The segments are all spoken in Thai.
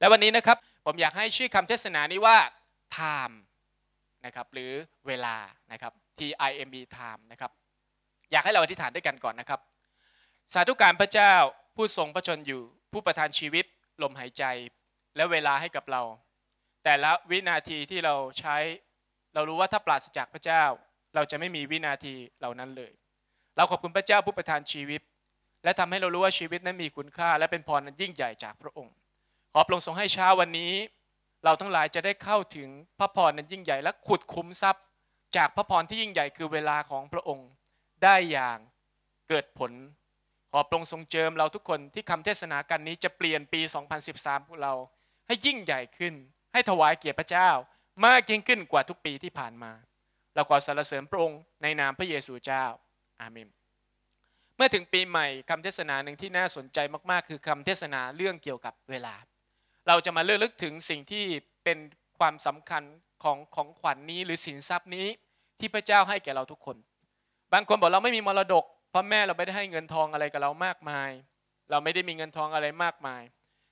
และวันนี้นะครับผมอยากให้ชื่อคำเทศนานี้ว่า time นะครับหรือเวลานะครับ T I M E time นะครับอยากให้เราอธิษฐานด้วยกันก่อนนะครับสาธุการพระเจ้าผู้ทรงพระชนอยู่ ผู้ประทานชีวิตลมหายใจ และเวลาให้กับเรา แต่ละวินาทีที่เราใช้เรารู้ว่าถ้าปราศจากพระเจ้า เราจะไม่มีวินาทีเหล่านั้นเลย เราขอบคุณพระเจ้าผู้ประทานชีวิต และทำให้เรารู้ว่าชีวิตนั้นมีคุณค่าและเป็นพรนั้นยิ่งใหญ่จากพระองค์ขอพระองค์ทรงให้เช้าวันนี้ เราทั้งหลายจะได้เข้าถึงพระพรนั้นยิ่งใหญ่และขุดคุ้มทรัพย์ จากพระพรที่ยิ่งใหญ่คือเวลาของพระองค์ ได้อย่างเกิดผล ขอพระองค์ทรงเจิมเราทุกคนที่คำเทศนากันนี้จะเปลี่ยนปี 2013 ของเราให้ยิ่งใหญ่ขึ้น ให้ถวายเกียรติพระเจ้ามากยิ่งขึ้นกว่าทุกปีที่ผ่านมา เราขอสรรเสริญพระองค์ในนามพระเยซูเจ้าอาเมนเมื่อถึงปีใหม่คำเทศนาหนึ่งที่น่าสนใจมากๆ คือคำเทศนาเรื่องเกี่ยวกับเวลาเราจะมาเลือกลึกถึงสิ่งที่เป็นความสำคัญของของขวัญนนี้หรือสินทรัพย์นี้ที่พระเจ้าให้แก่เราทุกคน บางคนบอกเราไม่มีมรดกพราะแม่เราไม่ได้ให้เงินทองอะไรกับเรามากมาย เราไม่ได้มีเงินทองอะไรมากมาย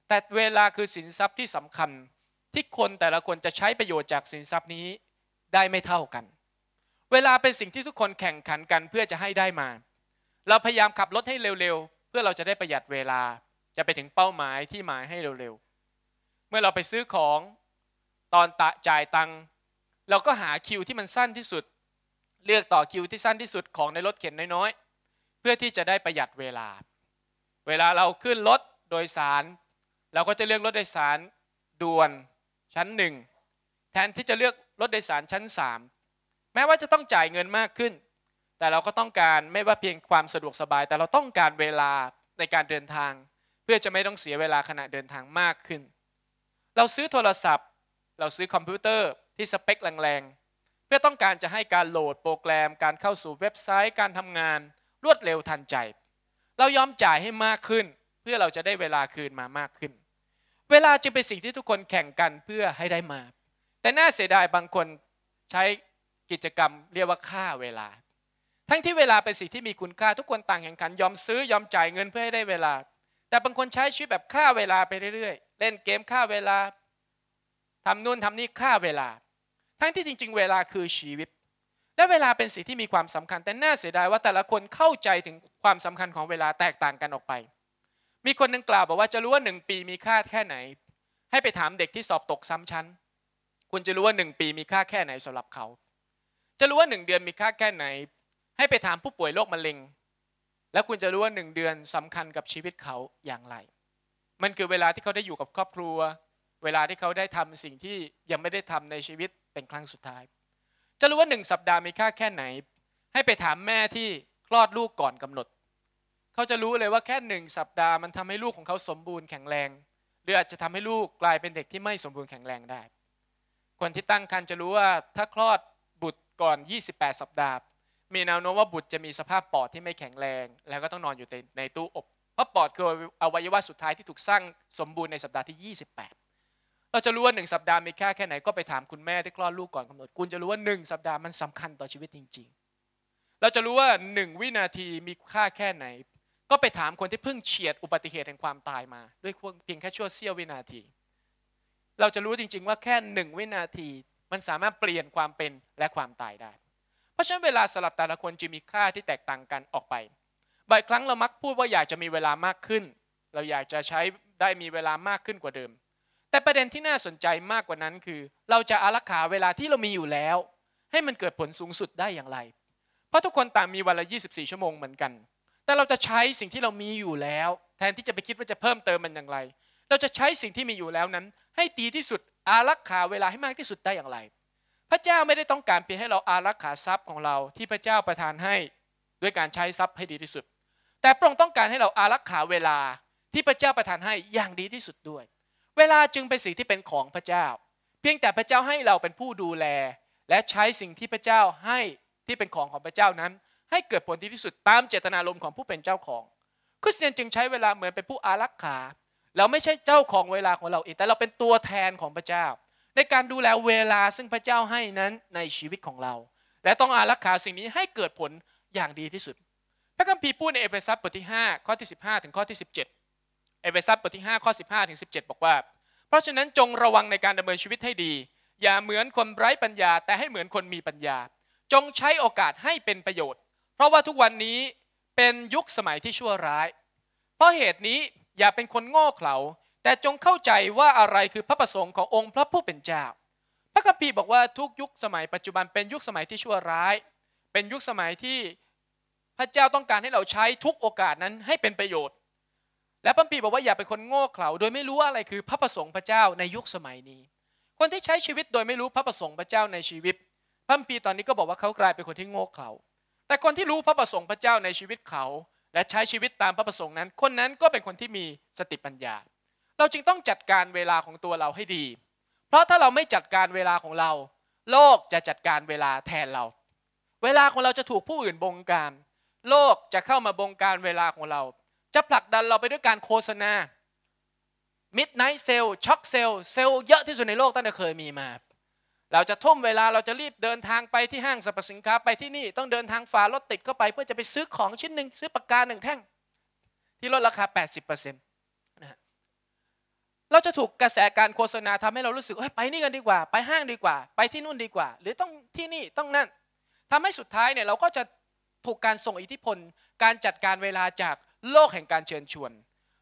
แต่เวลาคือสินทรัพย์ที่สำคัญ ที่คนแต่ละคนจะใช้ประโยชน์จากสินทรัพย์นี้ได้ไม่เท่ากัน เวลาเป็นสิ่งที่ทุกคนแข่งขันกันเพื่อจะให้ได้มา เราพยายามขับรถให้เร็วๆ เพื่อเราจะได้ประหยัดเวลาจะไปถึงเป้าหมายที่หมายให้เร็วๆเมื่อเราไปซื้อของตอนตะจ่ายตังค์เราก็หาคิวที่มันสั้นที่สุด เลือกต่อคิวที่สั้นที่สุดของในรถเข็นน้อยๆเพื่อที่จะได้ประหยัดเวลา เวลาเราขึ้นรถโดยสาร เราก็จะเลือกรถโดยสารด่วน ชั้นหนึ่งแทนที่จะเลือกรถโดยสารชั้น 3 แม้ว่าจะต้องจ่ายเงินมากขึ้น แต่เราก็ต้องการไม่ว่าเพียงความสะดวกสบายแต่เราต้องการเวลาในการเดินทาง เพื่อจะไม่ต้องเสียเวลาขณะเดินทางมากขึ้นเราซื้อโทรศัพท์ เราซื้อคอมพิวเตอร์ ที่สเปคแรงๆเพื่อต้องการจะให้การโหลดโปรแกรม การเข้าสู่เว็บไซต์การทำงาน รวดเร็วทันใจ เรายอมจ่ายให้มากขึ้น เพื่อเราจะได้เวลาคืนมามากขึ้น เวลาจึงเป็นสิ่งที่ทุกคนแข่งกันเพื่อให้ได้มาแต่น่าเสียดายบางคนใช้กิจกรรมเรียกว่าค่าเวลา ทั้งที่เวลาเป็นสิ่งที่มีคุณค่าทุกคนต่างแข่งขัน ยอมซื้อยอมจ่ายเงินเพื่อให้ได้เวลา แต่บางคนใช้ชีวิตแบบค่าเวลาไปเรื่อยเล่นเกมฆ่าเวลาทำนู่นทำนี่ฆ่าเวลา ทั้งที่จริงๆ เวลาคือชีวิต และเวลาเป็นสิ่งที่มีความสำคัญแต่น่าเสียดายว่าแต่ละคนเข้าใจถึงความสำคัญของเวลาแตกต่างกันออกไป มีคนนึงกล่าวบอกว่าจะรู้ว่าหนึ่งปีมีค่าแค่ไหน ให้ไปถามเด็กที่สอบตกซ้ำชั้นคุณจะรู้ว่าหนึ่งปีมีค่าแค่ไหนสำหรับเขา จะรู้ว่าหนึ่งเดือนมีค่าแค่ไหน ให้ไปถามผู้ป่วยโรคมะเร็งและคุณจะรู้ว่าหนึ่งเดือนสำคัญกับชีวิตเขาอย่างไรมันคือเวลาที่เขาได้อยู่กับครอบครัว เวลาที่เขาได้ทำสิ่งที่ยังไม่ได้ทำในชีวิตเป็นครั้งสุดท้าย จะรู้ว่าหนึ่งสัปดาห์มีค่าแค่ไหน ให้ไปถามแม่ที่คลอดลูกก่อนกำหนด เขาจะรู้เลยว่าแค่หนึ่งสัปดาห์ มันทำให้ลูกของเขาสมบูรณ์แข็งแรง หรืออาจจะทำให้ลูกกลายเป็นเด็กที่ไม่สมบูรณ์แข็งแรงได้คนที่ตั้งครรภ์จะรู้ว่าถ้าคลอดบุตรก่อน 28 สัปดาห์ มีแนวโน้มว่าบุตรจะมีสภาพปอดที่ไม่แข็งแรงแล้วก็ต้องนอนอยู่ในตู้อบเพราะปอดคืออวัยวะสุดท้ายที่ถูกสร้างสมบูรณ์ในสัปดาห์ที่ 28 เราจะรู้ว่าหนึ่งสัปดาห์มีค่าแค่ไหนก็ไปถามคุณแม่ที่คลอดลูกก่อนกำหนด คุณจะรู้ว่าหนึ่งสัปดาห์มันสำคัญต่อชีวิตจริง ๆ เราจะรู้ว่าหนึ่งวินาทีมีค่าแค่ไหน ก็ไปถามคนที่เพิ่งเฉียด อุบัติเหตุแห่งความตายมา ด้วยเพียงแค่ชั่วเสี้ยววินาที เราจะรู้จริงๆ ว่าแค่หนึ่งวินาทีมันสามารถเปลี่ยนความเป็นและความตายได้ เพราะฉะนั้นเวลาสลับแต่ละคนจะมีค่าที่แตกต่างกันออกไปบางครั้งเรามักพูดว่าอยากจะมีเวลามากขึ้น เราอยากจะใช้ได้มีเวลามากขึ้นกว่าเดิม แต่ประเด็นที่น่าสนใจมากกว่านั้นคือ เราจะอารักขาเวลาที่เรามีอยู่แล้ว ให้มันเกิดผลสูงสุดได้อย่างไร เพราะทุกคนต่างมีวันละ24 ชั่วโมงเหมือนกัน แต่เราจะใช้สิ่งที่เรามีอยู่แล้ว แทนที่จะไปคิดว่าจะเพิ่มเติมมันอย่างไร เราจะใช้สิ่งที่มีอยู่แล้วนั้น ให้ดีที่สุดอารักขาเวลาให้มากที่สุดได้อย่างไร พระเจ้าไม่ได้ต้องการเพียงให้เราอารักขาทรัพย์ของเราที่พระเจ้าประทานให้ด้วยการใช้ทรัพย์ให้ดีที่สุดแต่พระองค์ต้องการให้เราอารักขาเวลาที่พระเจ้าประทานให้อย่างดีที่สุดด้วย เวลาจึงเป็นสิ่งที่เป็นของพระเจ้า เพียงแต่พระเจ้าให้เราเป็นผู้ดูแล และใช้สิ่งที่พระเจ้าให้ที่เป็นของของพระเจ้านั้น ให้เกิดผลที่ที่สุดตามเจตนารมณ์ของผู้เป็นเจ้าของ คริสเตียนจึงใช้เวลาเหมือนเป็นผู้อารักขา เราไม่ใช่เจ้าของเวลาของเราเองแต่เราเป็นตัวแทนของพระเจ้า ในการดูแลเวลาซึ่งพระเจ้าให้นั้นในชีวิตของเรา และต้องอารักขาสิ่งนี้ให้เกิดผลอย่างดีที่สุดพระคัมภีร์พูดในเอเฟซัสบทที่5ข้อที่15ถึงข้อที่17 เอเฟซัสบทที่5ข้อ15ถึง17บอกว่า เพราะฉะนั้นจงระวังในการดำเนินชีวิตให้ดี อย่าเหมือนคนไร้ปัญญาแต่ให้เหมือนคนมีปัญญาจงใช้โอกาสให้เป็นประโยชน์ เพราะว่าทุกวันนี้เป็นยุคสมัยที่ชั่วร้าย เพราะเหตุนี้อย่าเป็นคนโง่เขลาแต่จงเข้าใจว่าอะไรคือพระประสงค์ขององค์พระผู้เป็นเจ้า พระคัมภีร์บอกว่าทุกยุคสมัยปัจจุบันเป็นยุคสมัยที่ชั่วร้าย เป็นยุคสมัยที่พระเจ้าต้องการให้เราใช้ทุกโอกาสนั้นให้เป็นประโยชน์ และพระปีบอกว่าอย่าเป็นคนโง่เขลาโดยไม่รู้ว่าอะไรคือพระประสงค์พระเจ้าในยุคสมัยนี้ คนที่ใช้ชีวิตโดยไม่รู้พระประสงค์พระเจ้าในชีวิตพระปีตอนนี้ก็บอกว่าเขากลายเป็นคนที่โง่เขลา แต่คนที่รู้พระประสงค์พระเจ้าในชีวิตเขา และใช้ชีวิตตามพระประสงค์นั้น คนนั้นก็เป็นคนที่มีสติปัญญา เราจึงต้องจัดการเวลาของตัวเราให้ดี เพราะถ้าเราไม่จัดการเวลาของเรา โลกจะจัดการเวลาแทนเรา เวลาของเราจะถูกผู้อื่นบงการโลกจะเข้ามาบงการเวลาของเรา จะผลักดันเราไปด้วยการโฆษณา Midnight Sale ช็อคเซลเซลเยอะที่สุดในโลกตั้งแต่เคยมีมา เราจะทุ่มเวลาเราจะรีบเดินทางไปที่ห้างสรรพสินค้า ไปที่นี่ต้องเดินทางฝ่ารถติดเข้าไปเพื่อจะไปซื้อของชิ้นหนึ่ง ซื้อปากกาหนึ่งแท่ง ที่ลดราคา 80%นะเราจะถูกกระแสการโฆษณาทำให้เรารู้สึกไปนี่กันดีกว่า ไปห้างดีกว่า ไปที่นู่นดีกว่า หรือต้องที่นี่ต้องนั่นทำให้สุดท้ายเนี่ยเราก็จะถูกการส่งอิทธิพลการจัดการเวลาจากโลกแห่งการเชิญชวน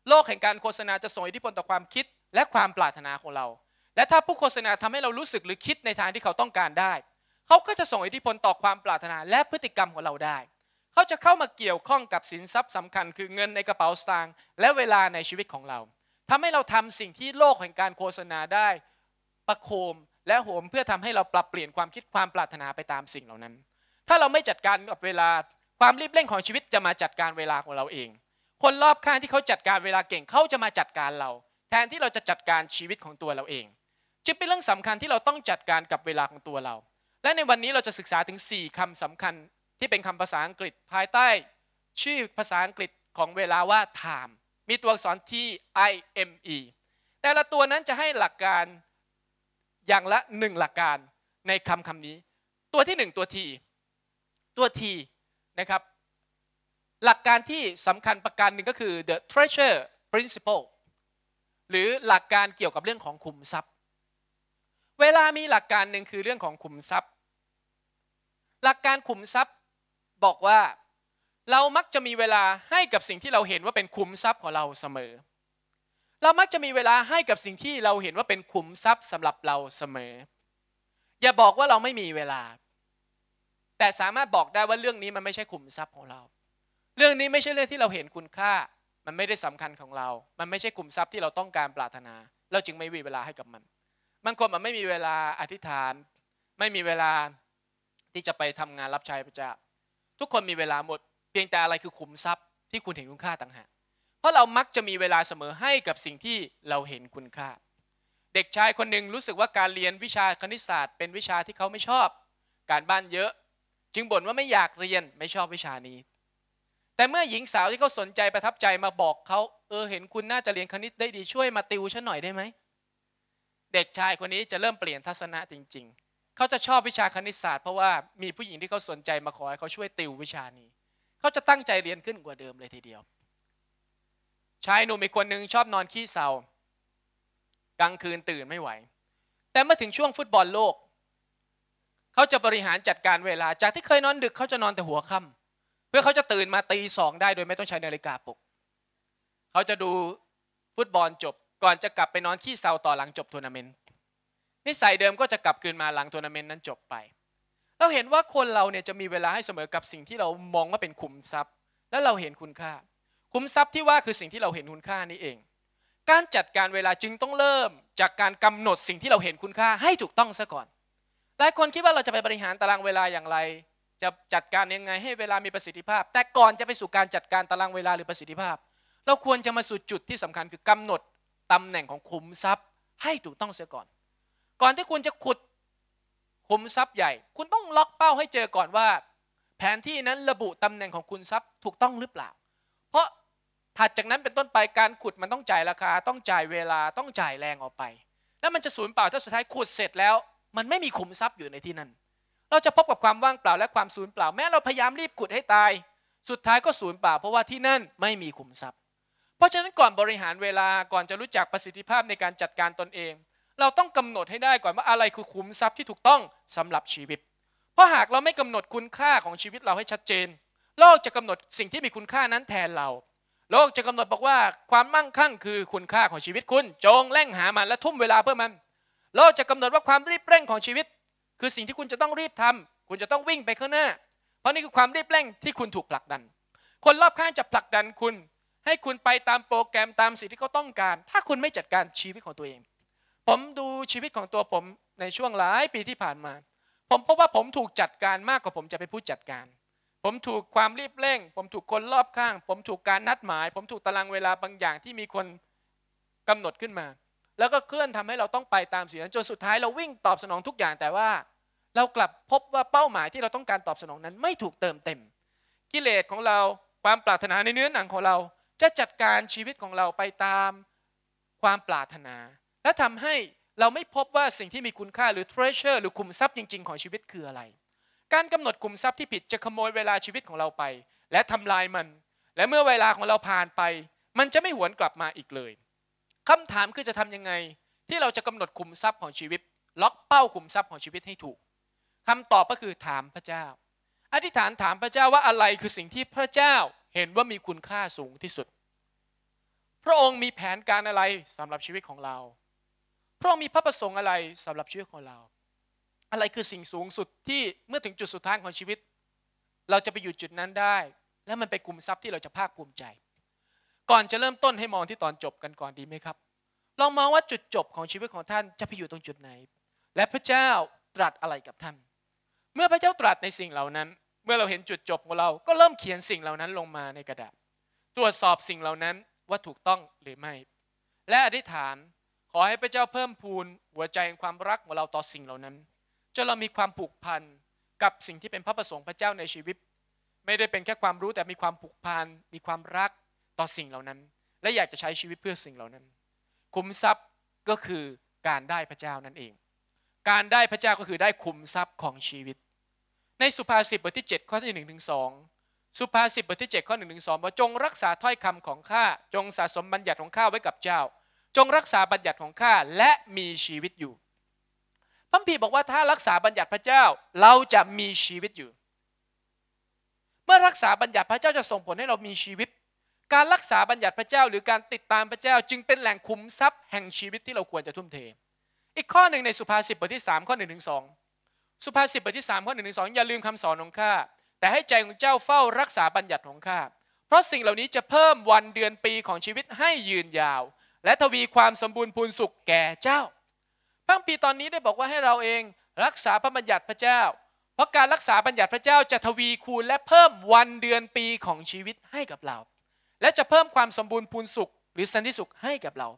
โลกแห่งการโฆษณาจะส่งอิทธิพลต่อความคิดและความปรารถนาของเรา และถ้าผู้โฆษณาทำให้เรารู้สึกหรือคิดในทางที่เขาต้องการได้ เขาก็จะส่งอิทธิพลต่อความปรารถนาและพฤติกรรมของเราได้ เขาจะเข้ามาเกี่ยวข้องกับสินทรัพย์สำคัญ คือเงินในกระเป๋าสตางค์และเวลาในชีวิตของเรา ทำให้เราทำสิ่งที่โลกแห่งการโฆษณาได้ประโคม และโหมเพื่อทำให้เราปรับเปลี่ยนความคิดความปรารถนาไปตามสิ่งเหล่านั้นถ้าเราไม่จัดการกับเวลาความรีบเร่งของชีวิตจะมาจัดการเวลาของเราเอง คนรอบข้างที่เขาจัดการเวลาเก่งเขาจะมาจัดการเรา แทนที่เราจะจัดการชีวิตของตัวเราเอง จึงเป็นเรื่องสำคัญที่เราต้องจัดการกับเวลาของตัวเรา และในวันนี้เราจะศึกษาถึง 4คำสำคัญที่เป็นคำภาษาอังกฤษภายใต้ชื่อภาษาอังกฤษของเวลาว่า time มีตัวอักษรที่ i m e แต่ละตัวนั้นจะให้หลักการอย่างละ1หลักการในคำคำนี้ ตัวที่1ตัวทีตัวทีนะครับ หลักการที่สำคัญประการหนึ่งก็คือ the treasure principle หรือหลักการเกี่ยวกับเรื่องของขุมทรัพย์ เวลามีหลักการหนึ่งคือเรื่องของขุมทรัพย์ หลักการขุมทรัพย์บอกว่า เรามักจะมีเวลาให้กับสิ่งที่เราเห็นว่าเป็นขุมทรัพย์ของเราเสมอ เรามักจะมีเวลาให้กับสิ่งที่เราเห็นว่าเป็นขุมทรัพย์สำหรับเราเสมอ อย่าบอกว่าเราไม่มีเวลาแต่สามารถบอกได้ว่าเรื่องนี้มันไม่ใช่ขุมทรัพย์ของเรา เรื่องนี้ไม่ใช่เรื่องที่เราเห็นคุณค่า มันไม่ได้สำคัญของเรา มันไม่ใช่ขุมทรัพย์ที่เราต้องการปรารถนาเราจึงไม่มีเวลาให้กับมันบางคนมันไม่มีเวลาอธิษฐาน ไม่มีเวลาที่จะไปทำงานรับใช้พระเจ้าทุกคนมีเวลาหมด เพียงแต่อะไรคือขุมทรัพย์ที่คุณเห็นคุณค่าต่างหากเพราะเรามักจะมีเวลาเสมอให้กับสิ่งที่เราเห็นคุณค่า เด็กชายคนหนึ่งรู้สึกว่าการเรียนวิชาคณิตศาสตร์ เป็นวิชาที่เขาไม่ชอบการบ้านเยอะจึงบ่นว่าไม่อยากเรียนไม่ชอบวิชานี้ แต่เมื่อหญิงสาวที่เขาสนใจประทับใจมาบอกเขา เออเห็นคุณน่าจะเรียนคณิตได้ดีช่วยมาติวฉันหน่อยได้ไหมเด็กชายคนนี้จะเริ่มเปลี่ยนทัศนะจริง ๆเขาจะชอบวิชาคณิตศาสตร์เพราะว่ามีผู้หญิงที่เขาสนใจมาขอให้เขาช่วยติววิชานี้เขาจะตั้งใจเรียนขึ้นกว่าเดิมเลยทีเดียว ชายหนุ่มอีกคนหนึ่งชอบนอนขี้เศร้ากลางคืนตื่นไม่ไหว แต่เมื่อถึงช่วงฟุตบอลโลกเขาจะบริหารจัดการเวลา จากที่เคยนอนดึกเขาจะนอนแต่หัวค่ำ เพื่อเขาจะตื่นมาตีสองได้โดยไม่ต้องใช้นาฬิกาปลุก เขาจะดูฟุตบอลจบ ก่อนจะกลับไปนอนขี้เซาต่อหลังจบทัวร์นาเมนต์ นิสัยเดิมก็จะกลับคืนมาหลังทัวร์นาเมนต์นั้นจบไป เราเห็นว่าคนเราเนี่ยจะมีเวลาให้เสมอกับสิ่งที่เรามองว่าเป็นขุมทรัพย์ และเราเห็นคุณค่า คุมทรัพย์ที่ว่าคือสิ่งที่เราเห็นคุณค่านี่เอง การจัดการเวลาจึงต้องเริ่มจากการกำหนดสิ่งที่เราเห็นคุณค่าให้ถูกต้องซะก่อนหลายคนคิดว่าเราจะไปบริหารตารางเวลาอย่างไร จะจัดการยังไงให้เวลามีประสิทธิภาพ แต่ก่อนจะไปสู่การจัดการตารางเวลาหรือประสิทธิภาพ เราควรจะมาสู่จุดที่สำคัญคือกำหนดตำแหน่งของขุมทรัพย์ ให้ถูกต้องเสียก่อน ก่อนที่คุณจะขุดขุมทรัพย์ใหญ่ คุณต้องล็อกเป้าให้เจอก่อนว่า แผนที่นั้นระบุตำแหน่งของคุณทรัพย์ถูกต้องหรือเปล่า เพราะถัดจากนั้นเป็นต้นไปการขุดมันต้องจ่ายราคา ต้องจ่ายเวลาต้องจ่ายแรงออกไป แล้วมันจะสูญเปล่าถ้าสุดท้ายขุดเสร็จแล้วมันไม่มีขุมทรัพย์อยู่ในที่นั้นเราจะพบกับความว่างเปล่าและความสูญเปล่า แม้เราพยายามรีบขุดให้ตาย สุดท้ายก็สูญเปล่าเพราะว่าที่นั่นไม่มีขุมทรัพย์ เพราะฉะนั้นก่อนบริหารเวลา ก่อนจะรู้จักประสิทธิภาพในการจัดการตนเอง เราต้องกำหนดให้ได้ก่อนว่าอะไรคือขุมทรัพย์ที่ถูกต้องสำหรับชีวิต เพราะหากเราไม่กำหนดคุณค่าของชีวิตเราให้ชัดเจน โลกจะกำหนดสิ่งที่มีคุณค่านั้นแทนเรา โลกจะกำหนดบอกว่า ความมั่งคั่งคือคุณค่าของชีวิตคุณ จงเร่งหามัน และทุ่มเวลาเพื่อมันโลกจะกำหนดว่าความรีบเร่งของชีวิต คือสิ่งที่คุณจะต้องรีบทำ คุณจะต้องวิ่งไปข้างหน้าเพราะนี่คือความรีบเร่งที่คุณถูกผลักดัน คนรอบข้างจะผลักดันคุณ ให้คุณไปตามโปรแกรมตามสิ่งที่เขาต้องการ ถ้าคุณไม่จัดการชีวิตของตัวเอง ผมดูชีวิตของตัวผมในช่วงหลายปีที่ผ่านมา ผมพบว่าผมถูกจัดการมากกว่าผมจะไปพูดจัดการ ผมถูกความรีบเร่งผมถูกคนรอบข้าง ผมถูกการนัดหมาย ผมถูกตารางเวลาบางอย่างที่มีคนกำหนดขึ้นมาแล้วก็เคลื่อนทำให้เราต้องไปตามสิ่งนั้นจนสุดท้ายเราวิ่งตอบสนองทุกอย่างแต่ว่า เรากลับพบว่าเป้าหมายที่เราต้องการตอบสนองนั้นไม่ถูกเติมเต็ม กิเลสของเราความปรารถนาในเนื้อหนังของเราจะจัดการชีวิตของเราไปตามความปรารถนา และทำให้เราไม่พบว่าสิ่งที่มีคุณค่าหรือ treasure หรือคุมทรัพย์จริง ๆของชีวิตคืออะไร การกำหนดคุมทรัพย์ที่ผิดจะขโมยเวลาชีวิตของเราไป และทำลายมัน และเมื่อเวลาของเราผ่านไป มันจะไม่หวนกลับมาอีกเลยคำถามคือจะทํำยังไงที่เราจะกำหนดคุมทรัพย์ของชีวิต ล็อกเป้าคุมทรัพย์ของชีวิตให้ถูก คำตอบก็คือถามพระเจ้า อธิษฐานถามพระเจ้าว่าอะไรคือสิ่งที่พระเจ้าเห็นว่ามีคุณค่าสูงที่สุด พระองค์มีแผนการอะไรสำหรับชีวิตของเรา พระองค์มีพระประสงค์อะไรสำหรับชีวิตของเรา อะไรคือสิ่งสูงสุดที่เมื่อถึงจุดสุดท้ายของชีวิต เราจะไปอยู่จุดนั้นได้ และมันไปคุมทรัพย์ที่เราจะภาคภูมิใจก่อนจะเริ่มต้นให้มองที่ตอนจบกันก่อนดีไหมครับ ลองมองว่าจุดจบของชีวิตของท่านจะไปอยู่ตรงจุดไหน และพระเจ้าตรัสอะไรกับท่าน เมื่อพระเจ้าตรัสในสิ่งเหล่านั้น เมื่อเราเห็นจุดจบของเรา ก็เริ่มเขียนสิ่งเหล่านั้นลงมาในกระดาษ ตรวจสอบสิ่งเหล่านั้นว่าถูกต้องหรือไม่ และอธิษฐานขอให้พระเจ้าเพิ่มพูนหัวใจแห่งความรักของเราต่อสิ่งเหล่านั้นจนเรามีความผูกพันกับสิ่งที่เป็นพระประสงค์พระเจ้าในชีวิต ไม่ได้เป็นแค่ความรู้แต่มีความผูกพัน มีความรักต่อสิ่งเหล่านั้น และอยากจะใช้ชีวิตเพื่อสิ่งเหล่านั้น คุ้มทรัพย์ก็คือการได้พระเจ้านั่นเอง การได้พระเจ้าก็คือได้คุ้มทรัพย์ของชีวิตในสุภาษิตบทที่7ข้อที่1ถึง2สุภาษิตบทที่7ข้อ1ถึง2ว่าจงรักษาถ้อยคำของข้าจงสะสมบัญญัติของข้าไว้กับเจ้า จงรักษาบัญญัติของข้าและมีชีวิตอยู่พระพีบอกว่าถ้ารักษาบัญญัติพระเจ้าเราจะมีชีวิตอยู่ เมื่อรักษาบัญญัติพระเจ้าจะส่งผลให้เรามีชีวิตการรักษาบัญญัติพระเจ้าหรือการติดตามพระเจ้าจึงเป็นแหล่งคุ้มทรัพย์แห่งชีวิตที่เราควรจะทุ่มเท อีกข้อหนึ่งในสุภาษิตบทที่3ข้อ1นึถึงสสุภาษิตบทที่3ข้อ1นึถึงสอย่าลืมคำสอนของข้าแต่ให้ใจของเจ้าเฝ้ารักษาบัญญัติของข้า เพราะสิ่งเหล่านี้จะเพิ่มวันเดือนปีของชีวิตให้ยืนยาว และทวีความสมบูรณ์พูนสุขแก่เจ้าพระปีตอนนี้ได้บอกว่าให้เราเองรักษาพระบัญญัติพระเจ้า เพราะการรักษาบัญญัติพระเจ้าจะทวีคูณและเพิ่มวันเดือนปีของชีวิตให้กับเราและจะเพิ่มความสมบูรณ์พูนสุขหรือสันติสุขให้กับเรา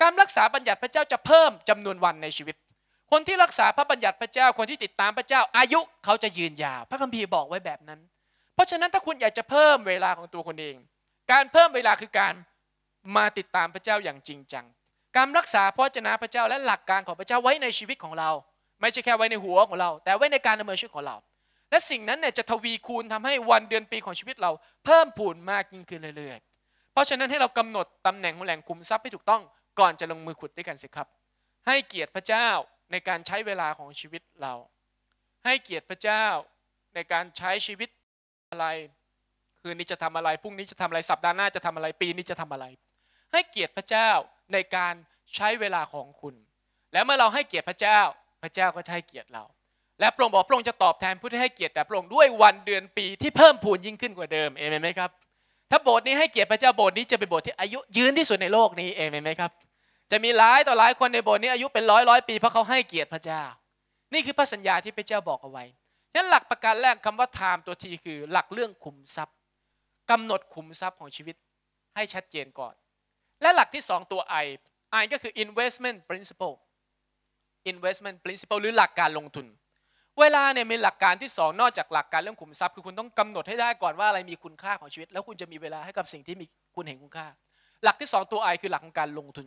การรักษาบัญญัติพระเจ้าจะเพิ่มจำนวนวันในชีวิต คนที่รักษาพระบัญญัติพระเจ้าคนที่ติดตามพระเจ้า อายุเขาจะยืนยาวพระคัมภีร์บอกไว้แบบนั้น เพราะฉะนั้นถ้าคุณอยากจะเพิ่มเวลาของตัวคุณเอง การเพิ่มเวลาคือการมาติดตามพระเจ้าอย่างจริงจัง การรักษาพระเจนะพระเจ้าและหลักการของพระเจ้าไว้ในชีวิตของเรา ไม่ใช่แค่ไว้ในหัวของเรา แต่ไว้ในการดำเนินชีวิตของเราและสิ่งนั้นเนี่ยจะทวีคูณทำให้วันเดือนปีของชีวิตเราเพิ่มพูนมากยิ่งขึ้นเรื่อย ๆ เพราะฉะนั้นให้เรากำหนดตำแหน่งของแหล่งคุมทรัพย์ให้ถูกต้องก่อนจะลงมือขุดด้วยกันสิครับ ให้เกียรติพระเจ้าในการใช้เวลาของชีวิตเรา ให้เกียรติพระเจ้าในการใช้ชีวิตอะไร คืนนี้จะทำอะไร พรุ่งนี้จะทำอะไร สัปดาห์หน้าจะทำอะไร ปีนี้จะทำอะไร ให้เกียรติพระเจ้าในการใช้เวลาของคุณ แล้วเมื่อเราให้เกียรติพระเจ้า พระเจ้าก็ใช้เกียรติเราและพระองค์บอกพระองค์จะตอบแทนผู้ที่ให้เกียรติ แต่พระองค์ด้วยวันเดือนปีที่เพิ่มพูนยิ่งขึ้นกว่าเดิมเอเมนไหมครับถ้าโบสถ์นี้ให้เกียรติพระเจ้าโบสถ์นี้จะเป็นโบสถ์ที่อายุยืนที่สุดในโลกนี้เอเมนไหมครับ จะมีหลายต่อหลายคนในโบสถ์นี้อายุเป็นร้อยร้อยปีเพราะเขาให้เกียรติพระเจ้า นี่คือพระสัญญาที่พระเจ้าบอกเอาไว้ฉะนั้นหลักประการแรกคำว่าไทม์ตัวทีคือหลักเรื่องขุมทรัพย์ กำหนดขุมทรัพย์ของชีวิตให้ชัดเจนก่อน และหลักที่ 2 ตัว I I ก็คือ investment principle investment principle หรือหลักการลงทุนเวลาเนี่ยมีหลักการที่สองนอกจากหลักการเรื่องขุมทรัพย์คือคุณต้องกำหนดให้ได้ก่อนว่าอะไรมีคุณค่าของชีวิต แล้วคุณจะมีเวลาให้กับสิ่งที่มีคุณเห็นคุณค่า หลักที่2ตัวไอคือหลักของการลงทุน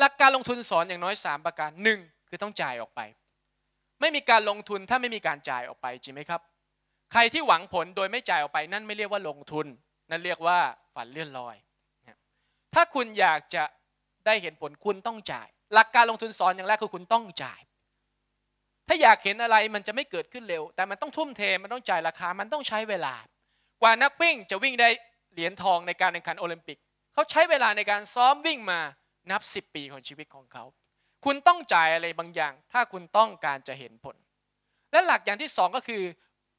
หลักการลงทุนสอนอย่างน้อย 3 ประการ1คือต้องจ่ายออกไป ไม่มีการลงทุนถ้าไม่มีการจ่ายออกไปจริงไหมครับ ใครที่หวังผลโดยไม่จ่ายออกไปนั่นไม่เรียกว่าลงทุน นั่นเรียกว่าฝันเลื่อนลอย ถ้าคุณอยากจะได้เห็นผลคุณต้องจ่าย หลักการลงทุนสอนอย่างแรกคือคุณต้องจ่ายถ้าอยากเห็นอะไรมันจะไม่เกิดขึ้นเร็ว แต่มันต้องทุ่มเทมันต้องจ่ายราคามันต้องใช้เวลา กว่านักวิ่งจะวิ่งได้เหรียญทองในการแข่งขันโอลิมปิก เขาใช้เวลาในการซ้อมวิ่งมานับ 10 ปีของชีวิตของเขา คุณต้องจ่ายอะไรบางอย่าง ถ้าคุณต้องการจะเห็นผล และหลักอย่างที่ 2 ก็คือ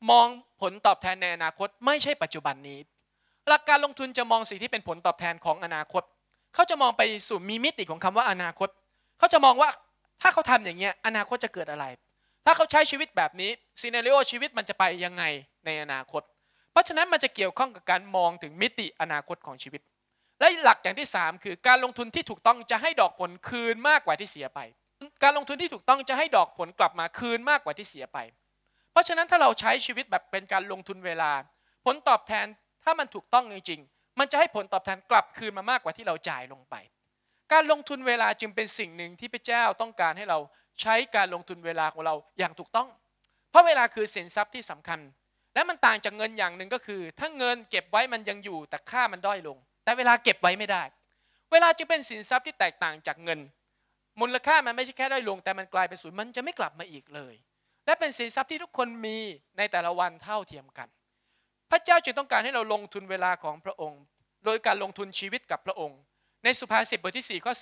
มองผลตอบแทนในอนาคต ไม่ใช่ปัจจุบันนี้ หลักการลงทุนจะมองสิ่งที่เป็นผลตอบแทนของอนาคต เขาจะมองไปสู่มีมิติของคำว่าอนาคต เขาจะมองว่าถ้าเขาทำอย่างเงี้ยอนาคตจะเกิดอะไรถ้าเขาใช้ชีวิตแบบนี้ซีเนเรียโอชีวิตมันจะไปยังไงในอนาคต เพราะฉะนั้นมันจะเกี่ยวข้องกับการมองถึงมิติอนาคตของชีวิต และหลักอย่างที่3คือการลงทุนที่ถูกต้องจะให้ดอกผลคืนมากกว่าที่เสียไป การลงทุนที่ถูกต้องจะให้ดอกผลกลับมาคืนมากกว่าที่เสียไป เพราะฉะนั้นถ้าเราใช้ชีวิตแบบเป็นการลงทุนเวลา ผลตอบแทนถ้ามันถูกต้องจริงๆมันจะให้ผลตอบแทนกลับคืนมามากกว่าที่เราจ่ายลงไปการลงทุนเวลาจึงเป็นสิ่งหนึ่งที่พระเจ้าต้องการให้เราใช้การลงทุนเวลาของเราอย่างถูกต้อง เพราะเวลาคือสินทรัพย์ที่สำคัญ และมันต่างจากเงินอย่างหนึ่งก็คือ ถ้าเงินเก็บไว้มันยังอยู่แต่ค่ามันด้อยลง แต่เวลาเก็บไว้ไม่ได้ เวลาจึงเป็นสินทรัพย์ที่แตกต่างจากเงิน มูลค่ามันไม่ใช่แค่ด้อยลงแต่มันกลายเป็นศูนย์มันจะไม่กลับมาอีกเลย และเป็นสินทรัพย์ที่ทุกคนมีในแต่ละวันเท่าเทียมกัน พระเจ้าจึงต้องการให้เราลงทุนเวลาของพระองค์ โดยการลงทุนชีวิตกับพระองค์ในสุภาษิตบทที่4ข้อ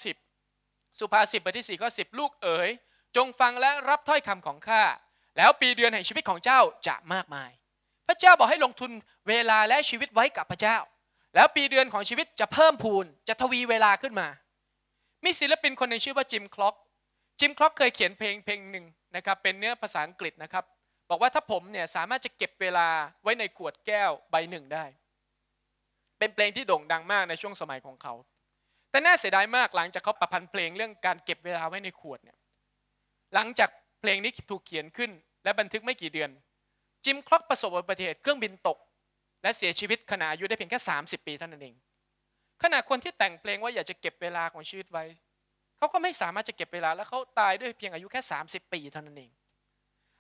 10 สุภาษิตบทที่4ข้อ10ลูกเอ๋ย จงฟังและรับถ้อยคำของข้าแล้วปีเดือนแห่งชีวิตของเจ้าจะมากมาย พระเจ้าบอกให้ลงทุนเวลาและชีวิตไว้กับพระเจ้า แล้วปีเดือนของชีวิตจะเพิ่มพูน จะทวีเวลาขึ้นมา มีศิลปินคนหนึ่งชื่อว่าจิมคล็อก จิมคล็อกเคยเขียนเพลงเพลงหนึ่งนะครับ เป็นเนื้อภาษาอังกฤษนะครับ บอกว่าถ้าผมเนี่ยสามารถจะเก็บเวลาไว้ในขวดแก้วใบหนึ่งได้ เป็นเพลงที่โด่งดังมากในช่วงสมัยของเขาแต่น่าเสียดายมากหลังจากเขาประพันธ์เพลงเรื่องการเก็บเวลาไว้ในขวดเนี่ยหลังจากเพลงนี้ถูกเขียนขึ้น และบันทึกไม่กี่เดือน จิมคล็อกประสบอุบัติเหตุเครื่องบินตก และเสียชีวิตขณะอายุได้เพียงแค่30 ปีเท่านั้นเอง ขณะคนที่แต่งเพลงว่าอยากจะเก็บเวลาของชีวิตไว้ เขาก็ไม่สามารถจะเก็บเวลาและเขาตายด้วยเพียงอายุแค่ 30 ปีเท่านั้นเอง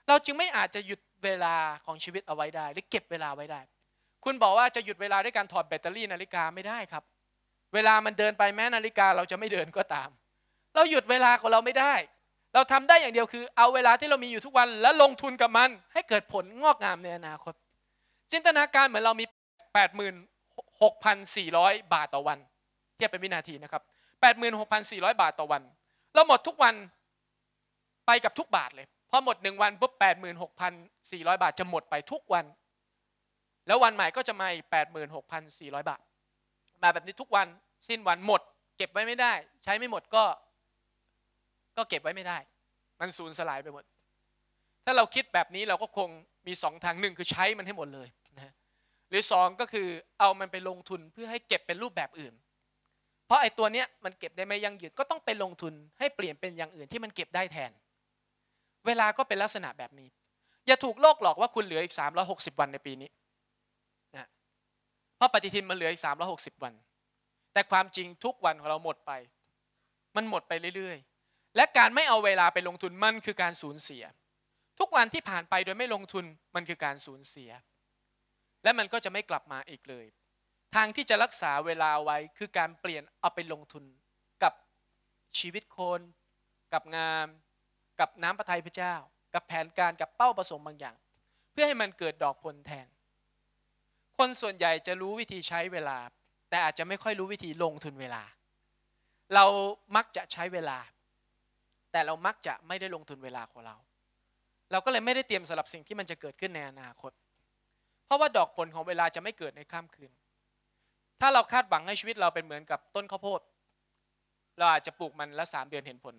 เราจึงไม่อาจจะหยุดเวลาของชีวิตเอาไว้ได้ หรือเก็บเวลาไว้ได้ คุณบอกว่าจะหยุดเวลาด้วยการถอดแบตเตอรี่นาฬิกาไม่ได้ครับเวลามันเดินไปแม้นาฬิกาเราจะไม่เดินก็ตาม เราหยุดเวลาของเราไม่ได้ เราทำได้อย่างเดียวคือ เอาเวลาที่เรามีอยู่ทุกวันแล้วลงทุนกับมันให้เกิดผลงอกงามในอนาคตจินตนาการเหมือนเรามี86,400 บาทต่อวันเทียบเป็นวินาทีนะครับ86,400 บาทต่อวัน เราหมดทุกวันไปกับทุกบาทเลยพอหมดหนึ่งวันปุ๊บ86,400 บาทจะหมดไปทุกวัน แล้ววันใหม่ก็จะมาอีก86,400 บาทมาแบบนี้ทุกวันสิ้นวันหมด เก็บไว้ไม่ได้ ใช้ไม่หมดก็ก็เก็บไว้ไม่ได้ มันสูญสลายไปหมด ถ้าเราคิดแบบนี้เราก็คงมีสองทางหนึ่งคือใช้มันให้หมดเลยนะหรือสองก็คือเอามันไปลงทุนเพื่อให้เก็บเป็นรูปแบบอื่น เพราะไอ้ตัวเนี้ยมันเก็บได้ไม่ยังงยืนก็ต้องไปลงทุน ให้เปลี่ยนเป็นอย่างอื่นที่มันเก็บได้แทน เวลาก็เป็นลักษณะแบบนี้ อย่าถูกโลกหลอกว่าคุณเหลืออีก 360 วันในปีนี้เพราะปฏิทินมันเหลืออีกสามร้อหกสิบวัน แต่ความจริงทุกวันของเราหมดไป มันหมดไปเรื่อยๆ และการไม่เอาเวลาไปลงทุนมันคือการสูญเสีย ทุกวันที่ผ่านไปโดยไม่ลงทุนมันคือการสูญเสีย และมันก็จะไม่กลับมาอีกเลย ทางที่จะรักษาเวลาไว้คือการเปลี่ยนเอาไปลงทุนกับชีวิตคน กับงาน กับน้ำพระทัยพระเจ้า กับแผนการ กับเป้าประสงค์บางอย่าง เพื่อให้มันเกิดดอกผลแทนคนส่วนใหญ่จะรู้วิธีใช้เวลา แต่อาจจะไม่ค่อยรู้วิธีลงทุนเวลา เรามักจะใช้เวลา แต่เรามักจะไม่ได้ลงทุนเวลาของเรา เราก็เลยไม่ได้เตรียมสำหรับสิ่งที่มันจะเกิดขึ้นในอนาคต เพราะว่าดอกผลของเวลาจะไม่เกิดในข้ามคืนถ้าเราคาดหวังให้ชีวิตเราเป็นเหมือนกับต้นข้าวโพดเราอาจจะปลูกมันแล้วสามเดือนเห็นผล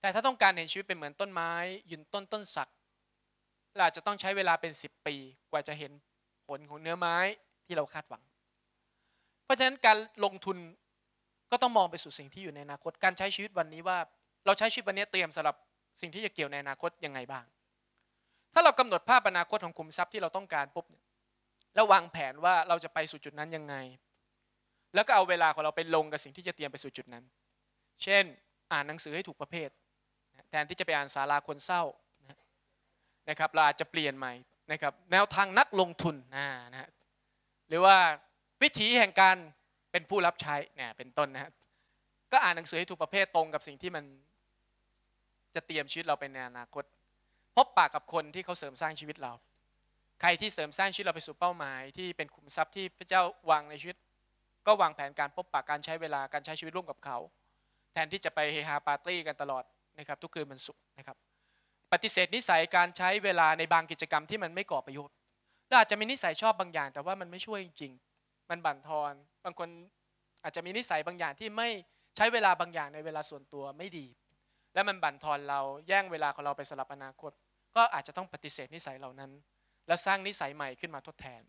แต่ถ้าต้องการเห็นชีวิตเป็นเหมือนต้นไม้ ยืนต้นต้นสักเราอาจจะต้องใช้เวลาเป็น 10 ปีกว่าจะเห็นผลของเนื้อไม้ที่เราคาดหวัง เพราะฉะนั้นการลงทุนก็ต้องมองไปสู่สิ่งที่อยู่ในอนาคต การใช้ชีวิตวันนี้ว่า เราใช้ชีวิตวันนี้เตรียมสำหรับ สิ่งที่จะเกี่ยวในอนาคตยังไงบ้าง ถ้าเรากำหนดภาพอนาคตของกลุ่มทรัพย์ที่เราต้องการปุ๊บแล้ววางแผนว่าเราจะไปสู่จุดนั้นยังไง แล้วก็เอาเวลาของเราไปลงกับสิ่งที่จะเตรียมไปสู่จุดนั้น เช่น อ่านหนังสือให้ถูกประเภท แทนที่จะไปอ่านสาราคนเศร้านะครับเราอาจจะเปลี่ยนใหม่นะครับแนวทางนักลงทุนนะฮะหรือว่าวิถีแห่งการเป็นผู้รับใช้เนี่ยเป็นต้นนะฮะก็อ่านหนังสือให้ถูกประเภทตรงกับสิ่งที่มันจะเตรียมชีวิตเราไปในอนาคต พบปากกับคนที่เขาเสริมสร้างชีวิตเรา ใครที่เสริมสร้างชีวิตเราไปสู่เป้าหมายที่เป็นขุมทรัพย์ที่พระเจ้าวางในชีวิต ก็วางแผนการพบปากการใช้เวลาการใช้ชีวิตร่วมกับเขา แทนที่จะไปเฮฮาปาร์ตี้กันตลอดนะครับ ทุกคืนมันสุขนะครับปฏิเสธนิสัยการใช้เวลาในบางกิจกรรมที่มันไม่ก่อประโยชน์เรอาจจะมีนิสัยชอบบางอย่าง แต่ว่ามันไม่ช่วยจริง มันบั่นทอน บางคนอาจจะมีนิสัยบางอย่างที่ไม่ใช้เวลาบางอย่างในเวลาส่วนตัวไม่ดี และมันบั่นทอนเราแย่งเวลาของเราไปสลับอนาคต ก็อาจจะต้องปฏิเสธนิสัยเหล่านั้น แล้วสร้างนิสัยใหม่ขึ้นมาทดแทน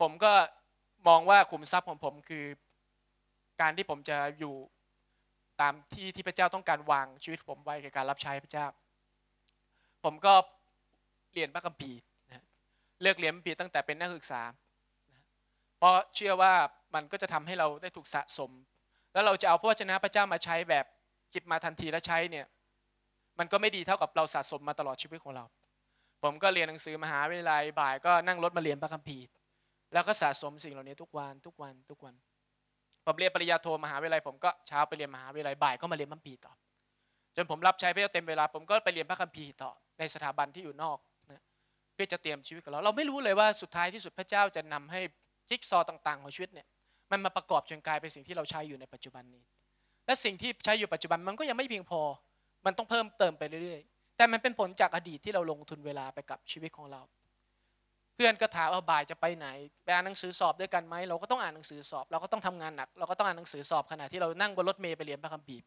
ผมก็มองว่าขุมทรัพย์ของผมคือการที่ผมจะอยู่ตามที่ที่พระเจ้าต้องการวางชีวิตผมไว้กับการรับใช้พระเจ้าผมก็เรียนพระคัมภีร์เลือกเรียนพระคัมภีร์ตั้งแต่เป็นนักศึกษาเพราะเชื่อว่ามันก็จะทำให้เราได้ถูกสะสม แล้วเราจะเอาพระวจนะพระเจ้ามาใช้แบบจิบมาทันทีและใช้เนี่ย มันก็ไม่ดีเท่ากับเราสะสมมาตลอดชีวิตของเรา ผมก็เรียนหนังสือมหาวิทยาลัยบ่ายก็นั่งรถมาเรียนพระคัมภีร์แล้วก็สะสมสิ่งเหล่านี้ทุกวัน ทุกวัน ทุกวันผมเรียนปริญญาโทมหาวิทยาลัย ผมก็เช้าไปเรียนมหาวิทยาลัยบ่ายก็มาเรียนพระคัมภีร์ต่อ จนผมรับใช้พระเจ้าเต็มเวลาผมก็ไปเรียนพระคัมภีร์ต่อในสถาบันที่อยู่นอกนะเพื่อจะเตรียมชีวิตของเรา เราไม่รู้เลยว่าสุดท้ายที่สุดพระเจ้าจะนำให้จิ๊กซอต่างๆของชีวิตเนี่ยมันมาประกอบจนกลายเป็นสิ่งที่เราใช้อยู่ในปัจจุบันนี้ และสิ่งที่ใช้อยู่ปัจจุบันมันก็ยังไม่เพียงพอ มันต้องเพิ่มเติมไปเรื่อย ๆ แต่มันเป็นผลจากอดีตที่เราลงทุนเวลาไปกับชีวิตของเรา เพื่อนก็ถามว่าบ่ายจะไปไหนไปอ่านหนังสือสอบด้วยกันไหมเราก็ต้องอ่านหนังสือสอบ เราก็ต้องทำงานหนัก เราก็ต้องอ่านหนังสือสอบขณะที่เรานั่งบนรถเมล์ไปเรียนพระคัมภีร์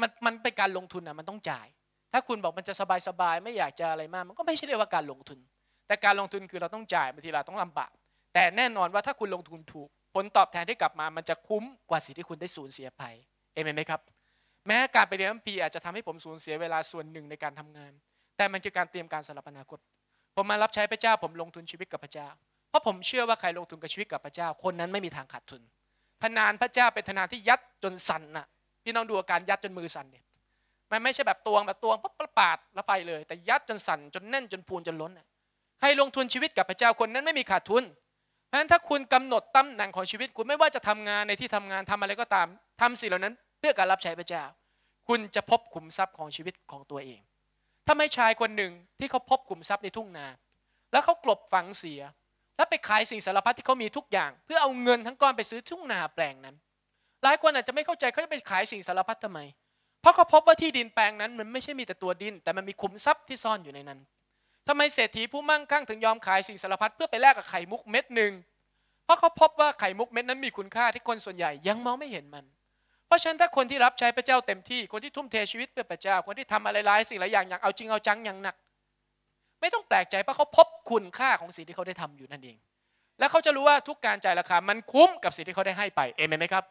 มันมันเป็นการลงทุนอ่ะมันต้องจ่ายถ้าคุณบอกมันจะสบายๆ ไม่อยากจะอะไรมาก มันก็ไม่ใช่เรียกว่าการลงทุน แต่การลงทุนคือเราต้องจ่ายบางทีเราต้องลำบาก แต่แน่นอนว่าถ้าคุณลงทุนถูก ผลตอบแทนที่กลับมามันจะคุ้มกว่าสิ่งที่คุณได้สูญเสียไป เอเมนไหมครับ แม้การไปเรียนมัธอาจจะทำให้ผมสูญเสียเวลาส่วนหนึ่งในการทำงาน แต่มันคือการเตรียมการสำหรับอนาคต ผมมารับใช้พระเจ้าผมลงทุนชีวิตกับพระเจ้า เพราะผมเชื่อว่าใครลงทุนกับชีวิตกับพระเจ้าคนนั้นไม่มีทางขาดทุนทนานพระเจ้าเป็นทนานที่ยัดจนสั่นน่ะพี่น้องดูอาการยัดจนมือสั่นเนี่ยมันไม่ใช่แบบตวงแบบตวงปั๊บปาดแล้วไปเลย แต่ยัดจนสั่นจนแน่นจนพูนจนล้นนใครลงทุนชีวิตกับพระเจ้าคนนั้นไม่มีขาดทุนเพราะฉะนั้นถ้าคุณกำหนดตำแหน่งของชีวิตคุณไม่ว่าจะทำงานในที่ทำงานทำอะไรก็ตาม ทำสิ่งเหล่านั้นเพื่อการรับใช้พระเจ้า คุณจะพบขุมทรัพย์ของชีวิตของตัวเองถ้าไม่ชายคนหนึ่งที่เขาพบขุมทรัพย์ในทุ่งนา แล้วเขากลบฝังเสีย แล้วไปขายสิ่งสารพัดที่เขามีทุกอย่าง เพื่อเอาเงินทั้งก้อนไปซื้อทุ่งนาแปลงนั้น หลายคนอาจจะไม่เข้าใจเขาจะไปขายสิ่งสารพัดทำไมเพราะเขาพบว่าที่ดินแปลงนั้นมันไม่ใช่มีแต่ตัวดิน แต่มันมีขุมทรัพย์ที่ซ่อนอยู่ในนั้น ทำไมเศรษฐีผู้มั่งคั่งถึงยอมขายสิ่งสารพัดเพื่อไปแลกกับไข่มุกเม็ดหนึ่งเพราะเขาพบว่าไข่มุกเม็ดนั้นมีคุณค่าที่คนส่วนใหญ่ยังมองไม่เห็นมัน เพราะฉะนั้นถ้าคนที่รับใช้พระเจ้าเต็มที่คนที่ทุ่มเทชีวิตเพื่อพระเจ้าคนที่ทำอะไรหลายสิ่งหลายอย่างอย่างเอาจริงเอาจังอย่างหนัก ไม่ต้องแปลกใจเพราะเขาพบคุณค่าของสิ่งที่เขาได้ทำอยู่นั่นเอง และเขาจะรู้ว่าทุกการจ่ายราคา มันคุ้มกับสิ่งที่เขาได้ให้ไปเอเมนไหมครับ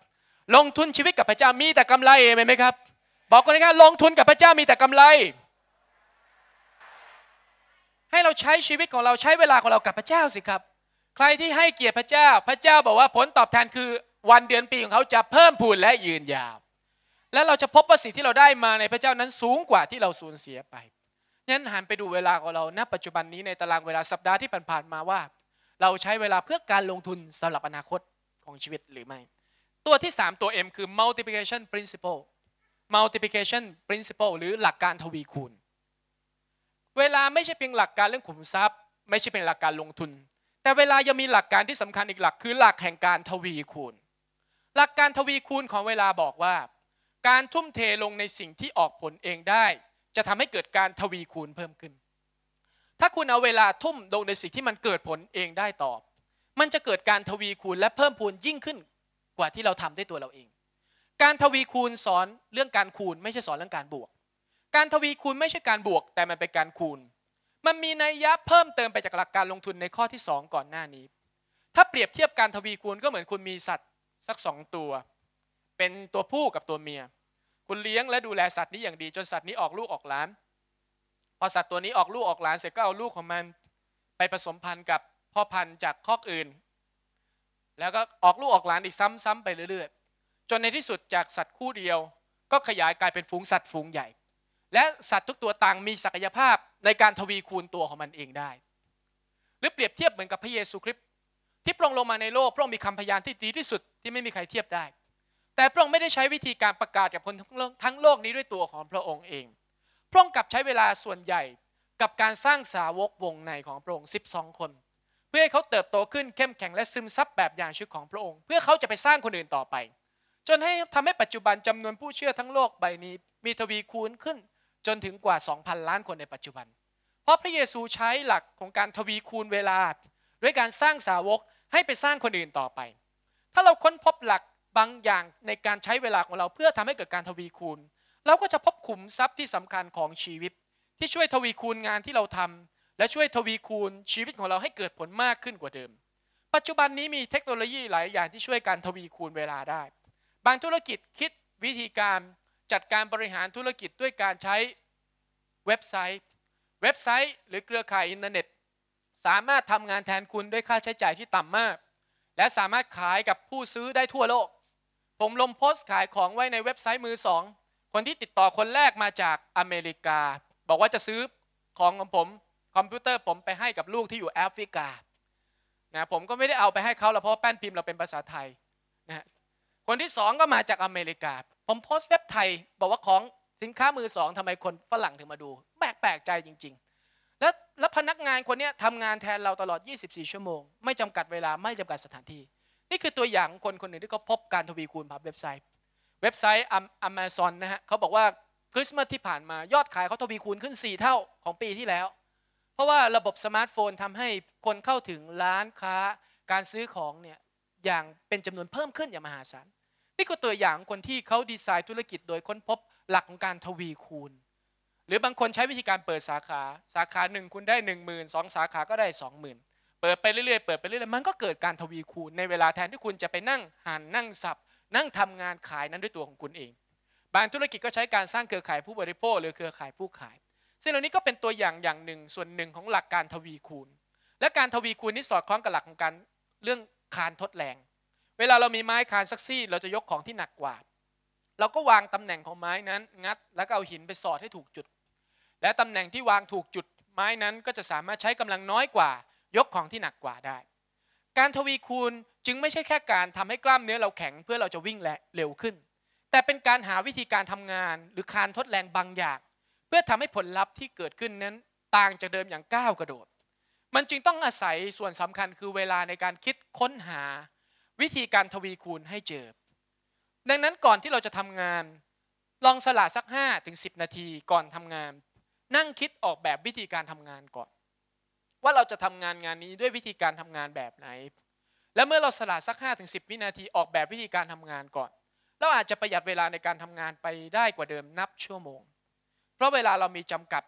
ลงทุนชีวิตกับพระเจ้ามีแต่กำไรเอเมนไหมครับบอกกันง่ายๆลงทุนกับพระเจ้ามีแต่กำไร ให้เราใช้ชีวิตของเราใช้เวลาของเรากับพระเจ้าสิครับ ใครที่ให้เกียรติพระเจ้า พระเจ้าบอกว่าผลตอบแทนคือ วันเดือนปีของเขาจะเพิ่มพูนและยืนยาว และเราจะพบว่าสิ่งที่เราได้มาในพระเจ้านั้นสูงกว่าที่เราสูญเสียไปนั้นหันไปดูเวลาของเราณปัจจุบันนี้ในตารางเวลาสัปดาห์ที่ผ่านๆมาว่า เราใช้เวลาเพื่อการลงทุนสำหรับอนาคตของชีวิตหรือ ไม่ ตัวที่ 3 ตัว M คือ multiplication principle multiplication principle หรือหลักการทวีคูณ เวลาไม่ใช่เพียงหลักการเรื่องขุมทรัพย์ ไม่ใช่เป็นหลักการลงทุน แต่เวลายังมีหลักการที่สำคัญอีกหลัก คือหลักแห่งการทวีคูณ หลักการทวีคูณของเวลาบอกว่า การทุ่มเทลงในสิ่งที่ออกผลเองได้ จะทำให้เกิดการทวีคูณเพิ่มขึ้น ถ้าคุณเอาเวลาทุ่มลงในสิ่งที่มันเกิดผลเองได้ตอบ มันจะเกิดการทวีคูณและเพิ่มพูนยิ่งขึ้นกว่าที่เราทำด้วยตัวเราเองการทวีคูณสอนเรื่องการคูณ ไม่ใช่สอนเรื่องการบวก การทวีคูณไม่ใช่การบวก แต่มันเป็นการคูณ มันมีนัยยะเพิ่มเติมไปจากหลักการลงทุนในข้อที่ 2 ก่อนหน้านี้ ถ้าเปรียบเทียบการทวีคูณก็เหมือนคุณมีสัตว์สักสองตัว เป็นตัวผู้กับตัวเมีย คุณเลี้ยงและดูแลสัตว์นี้อย่างดีจนสัตว์นี้ออกลูกออกหลาน พอสัตว์ตัวนี้ออกลูกออกหลานเสร็จก็เอาลูกของมันไปผสมพันธุ์กับพ่อพันธุ์จากคอกอื่น แล้วก็ออกลูกออกหลานอีกซ้ำๆไปเรื่อยๆจนในที่สุดจากสัตว์คู่เดียว ก็ขยายกลายเป็นฝูงสัตว์ฝูงใหญ่ และสัตว์ทุกตัวต่างมีศักยภาพในการทวีคูณตัวของมันเองได้ หรือเปรียบเทียบเหมือนกับพระเยซูคริสต์ที่พระองค์ลงมาในโลกพระองค์มีคำพยานที่ดีที่สุดที่ไม่มีใครเทียบได้ แต่พระองค์ไม่ได้ใช้วิธีการประกาศกับคนทั้งโลกนี้ด้วยตัวของพระองค์เอง พระองค์กลับใช้เวลาส่วนใหญ่กับการสร้างสาวกวงในของพระองค์12คนเพื่อให้เขาเติบโตขึ้นเข้มแข็งและซึมซับแบบอย่างชีวิตของพระองค์เพื่อเขาจะไปสร้างคนอื่นต่อไปจนให้ทำให้ปัจจุบันจำนวนผู้เชื่อทั้งโลกใบนี้ มีทวีคูณขึ้น จนถึงกว่า 2,000 ล้านคนในปัจจุบัน เพราะพระเยซูใช้หลักของการทวีคูณเวลา ด้วยการสร้างสาวกให้ไปสร้างคนอื่นต่อไป ถ้าเราค้นพบหลักบางอย่างในการใช้เวลาของเราเพื่อทำให้เกิดการทวีคูณ เราก็จะพบขุมทรัพย์ที่สำคัญของชีวิต ที่ช่วยทวีคูณงานที่เราทำ และช่วยทวีคูณชีวิตของเราให้เกิดผลมากขึ้นกว่าเดิม ปัจจุบันนี้มีเทคโนโลยีหลายอย่างที่ช่วยการทวีคูณเวลาได้บางธุรกิจคิดวิธีการจัดการบริหารธุรกิจด้วยการใช้เว็บไซต์ เว็บไซต์ หรือเครือข่ายอินเทอร์เน็ต สามารถทำงานแทนคุณด้วยค่าใช้จ่ายที่ต่ำมาก และสามารถขายกับผู้ซื้อได้ทั่วโลก ผมลงโพสต์ขายของไว้ในเว็บไซต์มือสองคนที่ติดต่อคนแรกมาจากอเมริกา บอกว่าจะซื้อของของผม คอมพิวเตอร์ผมไปให้กับลูกที่อยู่แอฟริกานะผมก็ไม่ได้เอาไปให้เขาเ้วเพราะแป้นพิมพ์เราเป็นภาษาไทยนะคนที่สองก็มาจากอเมริกา ผมโพสต์เว็บไทย บอกว่าของสินค้ามือสองทำไมคนฝรั่งถึงมาดู แปลกใจจริงๆ แล้วพนักงานคนนี้ทำงานแทนเราตลอด 24 ชั่วโมง ไม่จำกัดเวลาไม่จำกัดสถานที่ นี่คือตัวอย่างคนคนหนึ่งที่เขาพบการทวีคูณผ่านเว็บไซต์ เว็บไซต์อเมซอนนะฮะเขาบอกว่าคริสต์มาสที่ผ่านมายอดขายเขาทวีคูณขึ้น4 เท่าของปีที่แล้ว เพราะว่าระบบสมาร์ทโฟนทำให้คนเข้าถึงร้านค้าการซื้อของเนี่ยอย่างเป็นจำนวนเพิ่มขึ้นอย่างมหาศาล นี่ก็ตัวอย่างคนที่เขาดีไซน์ธุรกิจโดยค้นพบหลักของการทวีคูณ หรือบางคนใช้วิธีการเปิดสาขา สาขาหนึ่งคุณได้1 0 0 0 0งสาขาก็ได้ 20,000 เปิดไปเรื่อย ๆ เปิดไปเรื่อยๆ มันก็เกิดการทวีคูณ ในเวลาแทนที่คุณจะไปนั่งหันนั่งสับนั่งทำงานขายนั้นด้วยตัวของคุณเอง บางธุรกิจก็ใช้การสร้างเครือข่ายผู้บริโภคหรือเครือข่ายผู้ขาย ซึ่งเหล่านี้ก็เป็นตัวอย่างอย่างหนึ่ง ส่วนหนึ่งของหลักการทวีคูณ และการทวีคูณนี้สอดคล้องกับหลักของการเรื่องคานทดแรง เวลาเรามีไม้คานซักซี่ เราจะยกของที่หนักกว่า เราก็วางตำแหน่งของไม้นั้นงัดแล้วก็เอาหินไปสอดให้ถูกจุด และตำแหน่งที่วางถูกจุดไม้นั้นก็จะสามารถใช้กำลังน้อยกว่า ยกของที่หนักกว่าได้ การทวีคูณจึงไม่ใช่แค่การทำให้กล้ามเนื้อเราแข็ง เพื่อเราจะวิ่งและเร็วขึ้น แต่เป็นการหาวิธีการทำงาน หรือคานทดแรงบางอย่างเพื่อทำให้ผลลัพธ์ที่เกิดขึ้นนั้นต่างจากเดิมอย่างก้าวกระโดดมันจึงต้องอาศัยส่วนสำคัญ คือเวลาในการคิดค้นหาวิธีการทวีคูณให้เจอดังนั้นก่อนที่เราจะทำงาน ลองสละสัก5ถึง10 นาทีก่อนทำงาน นั่งคิดออกแบบวิธีการทำงานก่อน ว่าเราจะทำงานงานนี้ด้วยวิธีการทำงานแบบไหน และเมื่อเราสละสัก5ถึง10 วินาทีออกแบบวิธีการทำงานก่อน เราอาจจะประหยัดเวลาในการทำงานไปได้กว่าเดิมนับชั่วโมง เพราะเวลาเรามีจำกัด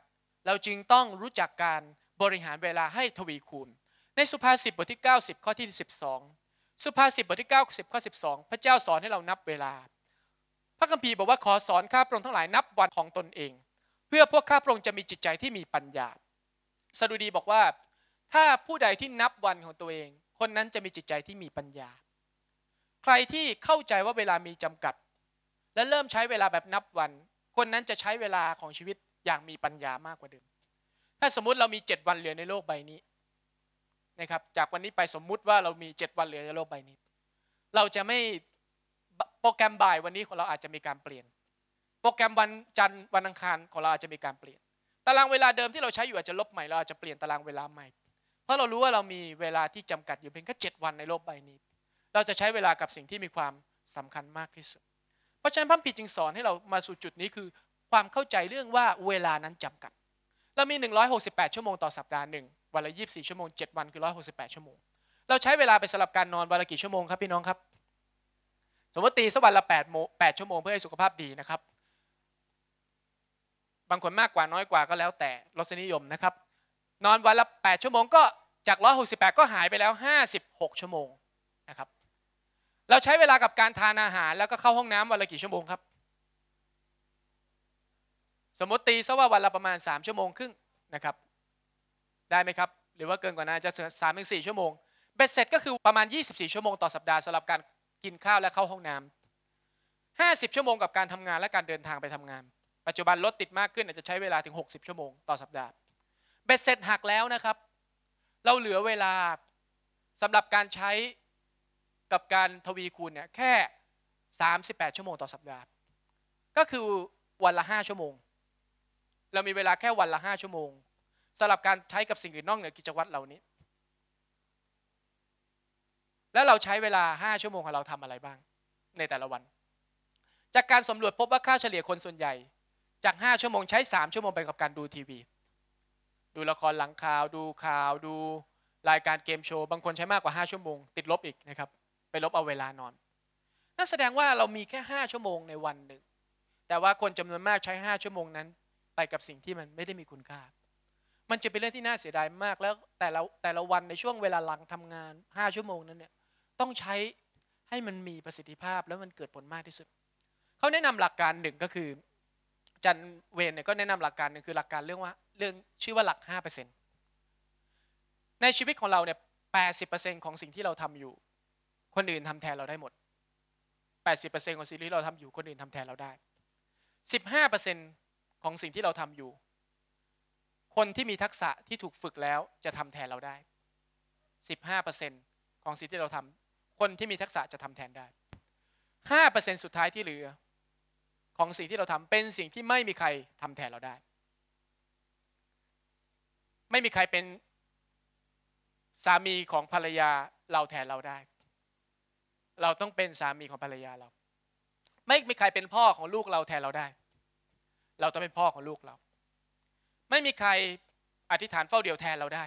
เราจึงต้องรู้จักการบริหารเวลาให้ทวีคูณในสุภาษิตบทที่90ข้อที่ 12สุภาษิตบทที่90ข้อ12 พระเจ้าสอนให้เรานับเวลา พระคัมภีร์บอกว่าขอสอนข้าพระองค์ทั้งหลายนับวันของตนเอง เพื่อพวกข้าพระองค์จะมีจิตใจที่มีปัญญาสดุดีบอกว่า ถ้าผู้ใดที่นับวันของตัวเอง คนนั้นจะมีจิตใจที่มีปัญญา ใครที่เข้าใจว่าเวลามีจำกัด และเริ่มใช้เวลาแบบนับวัน คนนั้นจะใช้เวลาของชีวิตอย่างมีปัญญามากกว่าเดิมถ้าสมมุติเรามีเจ็ดวันเหลือในโลกใบนี้นะครับจากวันนี้ไปสมมุติว่าเรามีเจ็ดวันเหลือในโลกใบนี้ เราจะไม่โปรแกรมบ่ายวันนี้ของเราอาจจะมีการเปลี่ยน โปรแกรมวันจันทร์วันอังคารของเราอาจจะมีการเปลี่ยนตารางเวลาเดิมที่เราใช้อยู่อาจจะลบใหม่เราอาจจะเปลี่ยนตารางเวลาใหม่ เพราะเรารู้ว่าเรามีเวลาที่จำกัดอยู่เพียงแค่เจ็ดวันในโลกใบนี้ เราจะใช้เวลากับสิ่งที่มีความสำคัญมากที่สุด เพราะฉะนั้นพระพิจึงสอนให้เรามาสู่จุดนี้คือความเข้าใจเรื่องว่าเวลานั้นจำกัดเรามี 168 ชั่วโมงต่อสัปดาห์หนึ่งวันละ 24 ชั่วโมง 7 วัน คือ 168 ชั่วโมง เราใช้เวลาไปสลับการนอนวันละกี่ชั่วโมงครับพี่น้องครับ สมมติตีสักวันละ 8 โม 8 ชั่วโมงเพื่อให้สุขภาพดีนะครับ บางคนมากกว่าน้อยกว่าก็แล้วแต่รสนิยมนะครับ นอนวันละ 8 ชั่วโมงก็จาก 168 ก็หายไปแล้ว 56 ชั่วโมงนะครับ เราใช้เวลากับการทานอาหารแล้วก็เข้าห้องน้ำวันละกี่ชั่วโมงครับสมมติตีซะว่าวันละประมาณ 3 ชั่วโมง ครึ่งนะครับได้ไหมครับหรือว่าเกินกว่านั้นจะสามถึงสชั่วโมงเบ็ดเสร็จก็คือประมาณ24ชั่วโมงต่อสัปดาห์สำหรับการกินข้าวและเข้าห้องน้ำ50ชั่วโมงกับการทำงานและการเดินทางไปทำงานปัจจุบันรถติดมากขึ้นอาจจะใช้เวลาถึง 60 ชั่วโมงต่อสัปดาห์เบ็ดเสร็จหักแล้วนะครับ เราเหลือเวลาสำหรับการใช้กับการทวีคูณเนี่ยแค่ 38 ชั่วโมงต่อสัปดาห์ ก็คือวันละ5 ชั่วโมงเรามีเวลาแค่วันละห้าชั่วโมงสำหรับการใช้กับสิ่งอื่นนอกเหนือกิจวัตรเหล่านี้ แล้วเราใช้เวลาห้าชั่วโมงของเราทำอะไรบ้าง ในแต่ละวัน จากการสำรวจพบว่าค่าเฉลี่ยคนส่วนใหญ่ จากห้าชั่วโมงใช้สามชั่วโมง ไปกับการดูทีวีดูละครหลังข่าวดูข่าวดูรายการเกมโชว์บางคนใช้มากกว่าห้าชั่วโมงติดลบอีกนะครับไปลบเอาเวลานอน นั่นแสดงว่าเรามีแค่5ชั่วโมงในวันหนึ่ง แต่ว่าคนจำนวนมากใช้5ชั่วโมงนั้นไปกับสิ่งที่มันไม่ได้มีคุณค่า มันจะเป็นเรื่องที่น่าเสียดายมากแล้วแต่ละแต่ละวันในช่วงเวลาหลังทำงาน 5 ชั่วโมงนั้นเนี่ยต้องใช้ให้มันมีประสิทธิภาพแล้วมันเกิดผลมากที่สุดเขาแนะนำหลักการหนึ่งก็คือ จันเวนเนี่ยก็แนะนำหลักการหนึ่งคือหลักการเรื่องว่า เรื่องชื่อว่าหลัก 5%ในชีวิตของเราเนี่ย80%ของสิ่งที่เราทำอยู่ คนอื่นทำแทนเราได้หมด 80%ของสิ่งที่เราทำอยู่คนอื่นทำแทนเราได้15%ของสิ่งที่เราทำอยู่ คนที่มีทักษะที่ถูกฝึกแล้วจะทำแทนเราได้ 15%ของสิ่งที่เราทำคนที่มีทักษะจะทำแทนได้ 5%สุดท้ายที่เหลือของสิ่งที่เราทำเป็นสิ่งที่ไม่มีใครทำแทนเราได้ ไม่มีใครเป็นสามีของภรรยาเราแทนเราได้ เราต้องเป็นสามีของภรรยาเรา ไม่มีใครเป็นพ่อของลูกเราแทนเราได้เราต้องเป็นพ่อของลูกเรา ไม่มีใครอธิษฐานเฝ้าเดียวแทนเราได้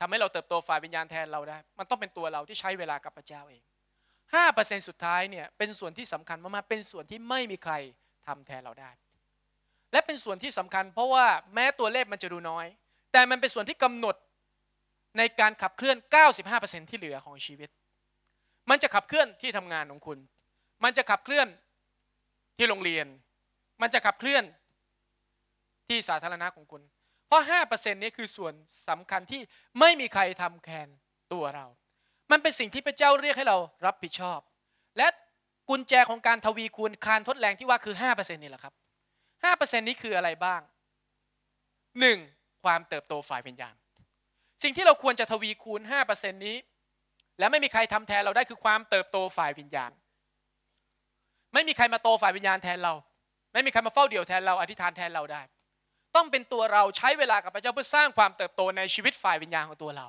ทำให้เราเติบโตฝ่ายวิญญาณแทนเราได้ มันต้องเป็นตัวเราที่ใช้เวลากับพระเจ้าเอง 5%สุดท้ายเนี่ยเป็นส่วนที่สำคัญมากๆ เป็นส่วนที่ไม่มีใครทำแทนเราได้ และเป็นส่วนที่สำคัญเพราะว่าแม้ตัวเลขมันจะดูน้อย แต่มันเป็นส่วนที่กำหนดในการขับเคลื่อน 95%ที่เหลือของชีวิต มันจะขับเคลื่อนที่ทำงานของคุณ มันจะขับเคลื่อนที่โรงเรียนมันจะขับเคลื่อนที่สาธารณะของคุณ เพราะ 5%นี้คือส่วนสำคัญที่ไม่มีใครทำแทนตัวเรา มันเป็นสิ่งที่พระเจ้าเรียกให้เรารับผิดชอบ และกุญแจของการทวีคูณคารทดแรงที่ว่าคือ 5%นี่แหละครับ 5%นี้คืออะไรบ้าง 1. ความเติบโตฝ่ายวิญญาณ สิ่งที่เราควรจะทวีคูณ 5%นี้ และไม่มีใครทำแทนเราได้คือความเติบโตฝ่ายวิญญาณ ไม่มีใครมาโตฝ่ายวิญญาณแทนเราไม่มีใครมาเฝ้าเดี่ยวแทนเราอธิษฐานแทนเราได้ ต้องเป็นตัวเราใช้เวลากับพระเจ้าเพื่อสร้างความเติบโตในชีวิตฝ่ายวิญญาณของตัวเรา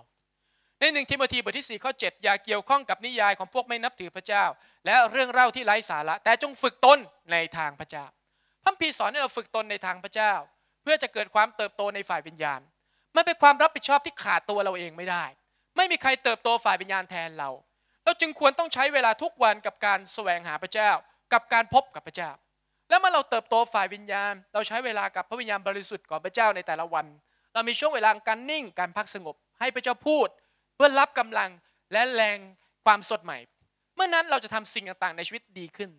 ในหนึ่งทิโมธีบทที่4ข้อ7อย่าเกี่ยวข้องกับนิยายของพวกไม่นับถือพระเจ้า และเรื่องเล่าที่ไร้สาระ แต่จงฝึกตนในทางพระเจ้าพระพีสอนให้เราฝึกตนในทางพระเจ้า เพื่อจะเกิดความเติบโตในฝ่ายวิญญาณมันเป็นความรับผิดชอบที่ขาดตัวเราเองไม่ได้ ไม่มีใครเติบโตฝ่ายวิญญาณแทนเรา เราจึงควรต้องใช้เวลาทุกวันกับการแสวงหาพระเจ้ากับการพบกับพระเจ้าแล้วเมื่อเราเติบโตฝ่ายวิญญาณ เราใช้เวลากับพระวิญญาณบริสุทธิ์ของพระเจ้าในแต่ละวัน เรามีช่วงเวลาการนิ่งการพักสงบให้พระเจ้าพูด เพื่อรับกำลังและแรงความสดใหม่ เมื่อนั้นเราจะทำสิ่งต่างๆในชีวิตดีขึ้น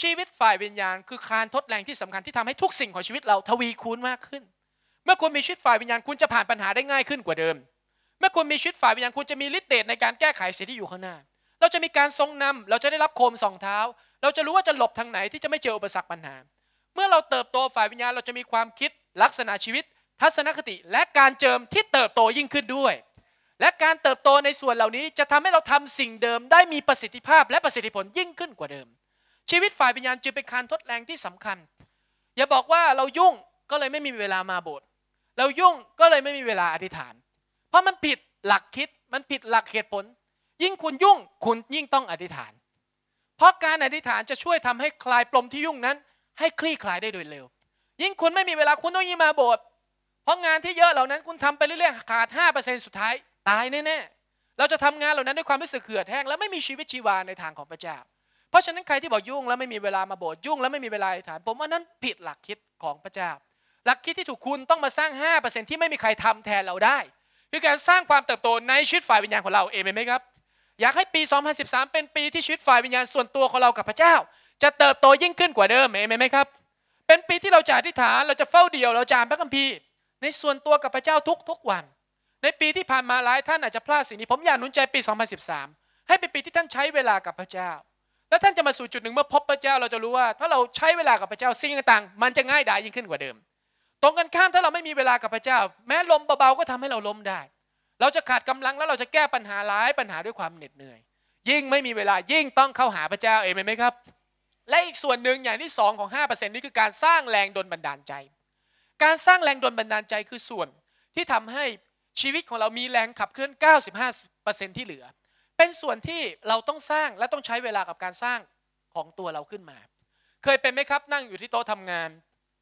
ชีวิตฝ่ายวิญญาณคือคารทดแรงที่สำคัญที่ทำให้ทุกสิ่งของชีวิตเราทวีคูณมากขึ้น เมื่อคุณมีชีวิตฝ่ายวิญญาณคุณจะผ่านปัญหาได้ง่ายขึ้นกว่าเดิม เมื่อคุณมีชีวิตฝ่ายวิญญาณคุณจะมีฤทธิ์เดชในการแก้ไขสิ่งที่อยู่ข้างหน้าเราจะมีการทรงนำเราจะได้รับโคมสองเท้า เราจะรู้ว่าจะหลบทางไหนที่จะไม่เจออุปสรรคปัญหา เมื่อเราเติบโตฝ่ายวิญญาณเราจะมีความคิด ลักษณะชีวิต ทัศนคติ และการเจิมที่เติบโตยิ่งขึ้นด้วย และการเติบโตในส่วนเหล่านี้จะทำให้เราทำสิ่งเดิมได้มีประสิทธิภาพและประสิทธิผลยิ่งขึ้นกว่าเดิม ชีวิตฝ่ายวิญญาณจึงเป็นการทดแรงที่สำคัญ อย่าบอกว่าเรายุ่งก็เลยไม่มีเวลามาโบสถ์เรายุ่งก็เลยไม่มีเวลาอธิษฐาน เพราะมันผิดหลักคิด มันผิดหลักเหตุผลยิ่งคุณยุ่งคุณยิ่งต้องอธิษฐาน เพราะการอธิษฐานจะช่วยทำให้คลายปลมที่ยุ่งนั้น ให้คลี่คลายได้โดยเร็ว ยิ่งคุณไม่มีเวลาคุณต้องยิ่งมาโบสถ์เพราะงานที่เยอะเหล่านั้น คุณทำไปเรื่อยๆขาด 5%สุดท้ายตายแน่ๆเราจะทำงานเหล่านั้นด้วยความรู้สึกเหือดแห้งและไม่มีชีวิตชีวาในทางของพระเจ้าเพราะฉะนั้นใครที่บอกยุ่ง แล้วไม่มีเวลามาโบสถ์ยุ่ง แล้วไม่มีเวลาอธิษฐานผมว่านั้นผิดหลักคิดของพระเจ้าหลักคิดที่ถูกคุณต้องมาสร้าง 5%ที่ไม่มีใครทำแทนเราได้ คือการสร้างความเติบโตในชีวิตฝ่ายวิญญาณของเราเองไหมครับอยากให้ปี 2013 เป็นปีที่ชีวิตฝ่ายวิญญาณส่วนตัวของเรากับพระเจ้า จะเติบโตยิ่งขึ้นกว่าเดิมเองไหมครับ เป็นปีที่เราจะอธิษฐาน เราจะเฝ้าเดี่ยว เราจะอ่านพระคัมภีร์ในส่วนตัวกับพระเจ้าทุกทุกวัน ในปีที่ผ่านมาหลายท่านอาจจะพลาดสิ่งนี้ ผมอยากหนุนใจปี 2013 ให้เป็นปีที่ท่านใช้เวลากับพระเจ้า แล้วท่านจะมาสู่จุดหนึ่งเมื่อพบพระเจ้า เราจะรู้ว่า ถ้าเราใช้เวลากับพระเจ้าสิ่งต่างๆมันจะง่ายดายยิ่งขึ้นกว่าเดิม ตรงกันข้ามถ้าเราไม่มีเวลากับพระเจ้า แม้ลมเบาๆ ก็ทำให้เราล้มได้เราจะขาดกำลังแล้วเราจะแก้ปัญหาหลายปัญหาด้วยความเหน็ดเหนื่อย ยิ่งไม่มีเวลายิ่งต้องเข้าหาพระเจ้าเองไหมครับ และอีกส่วนหนึ่งอย่างที่2ของ5%นี้คือการสร้างแรงดลบันดาลใจ การสร้างแรงดลบันดาลใจคือส่วนที่ทำให้ชีวิตของเรามีแรงขับเคลื่อน 95%ที่เหลือ เป็นส่วนที่เราต้องสร้างและต้องใช้เวลากับการสร้างของตัวเราขึ้นมา เคยเป็นไหมครับ นั่งอยู่ที่โต๊ะทำงาน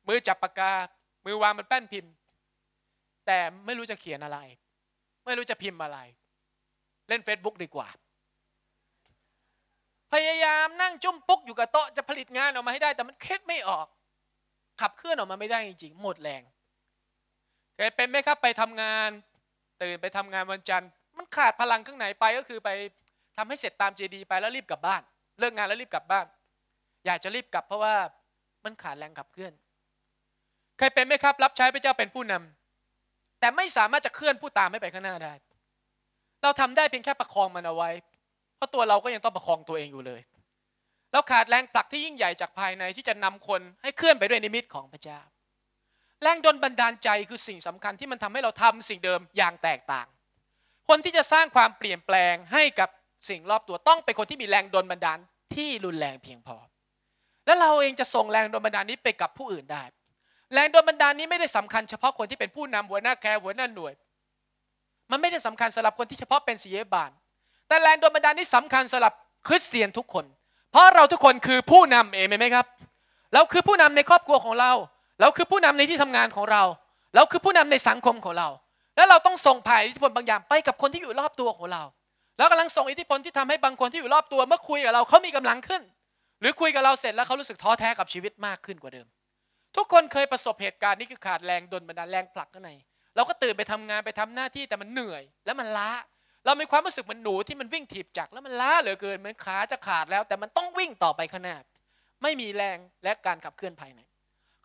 มือจับปากกามือวางบนแป้นพิมพ์ แต่ไม่รู้จะเขียนอะไรไม่รู้จะพิมพ์อะไร เล่น Facebook ดีกว่า พยายามนั่งจุ้มปุ๊กอยู่กับโต๊ะจะผลิตงานออกมาให้ได้ แต่มันเคล็ดไม่ออก ขับเคลื่อนออกมาไม่ได้จริงๆหมดแรงเคยเป็นไหมครับ ไปทำงานตื่นไปทำงานวันจันทร์ มันขาดพลังข้างไหนไปก็คือไปทำให้เสร็จตามเจดี ไปแล้วรีบกลับบ้านเลิกงานแล้วรีบกลับบ้าน อยากจะรีบกลับเพราะว่ามันขาดแรงขับเคลื่อนเคยเป็นไหมครับ รับใช้พระเจ้าเป็นผู้นำแต่ไม่สามารถจะเคลื่อนผู้ตามให้ไปข้างหน้าได้ เราทำได้เพียงแค่ประคองมันเอาไว้ เพราะตัวเราก็ยังต้องประคองตัวเองอยู่เลยเราขาดแรงผลักที่ยิ่งใหญ่จากภายในที่จะนำคนให้เคลื่อนไปด้วยนิมิตของพระเจ้า แรงดลบันดาลใจคือสิ่งสำคัญที่มันทำให้เราทำสิ่งเดิมอย่างแตกต่าง คนที่จะสร้างความเปลี่ยนแปลงให้กับสิ่งรอบตัวต้องเป็นคนที่มีแรงดลบันดาลที่รุนแรงเพียงพอ และเราเองจะส่งแรงดลบันดาลนี้ไปกับผู้อื่นได้แรงโดนบันดาลนี้ไม่ได้สำคัญเฉพาะคนที่เป็นผู้นำหัวหน้าแคร์หัวหน้าหน่วย มันไม่ได้สำคัญสำหรับคนที่เฉพาะเป็นศิยบาน แต่แรงโดนบันดาลนี้สำคัญสำหรับคริสเตียนทุกคน เพราะเราทุกคนคือผู้นำเองไหมครับเราคือผู้นำในครอบครัวของเรา เราคือผู้นำในที่ทำงานของเรา เราคือผู้นำในสังคมของเรา แล้วเราต้องส่งผ่านอิทธิพลบางอย่างไปกับคนที่อยู่รอบตัวของเรา แล้วกำาลังส่งอิทธิพลที่ทำให้บางคนที่อยู่รอบตัวเมื่อคุยกับเราเขามีกำลังขึ้น หรือคุยกับเราเสร็จแล้วเขารู้สึกท้อแท้กับชีวิตมากขึ้นกว่าเดิมทุกคนเคยประสบเหตุการณ์นี้คือขาดแรงดนบันดาลแรงผลักข้างในเราก็ตื่นไปทำงานไปทำหน้าที่แต่มันเหนื่อย แล้วมันล้า เรามีความรู้สึกมันหนูที่มันวิ่งถีบจักแล้วมันล้าเหลือเกินเหมือนขาจะขาดแล้ว แต่มันต้องวิ่งต่อไปขนาดนไม่มีแรงและการขับเคลื่อนภายใน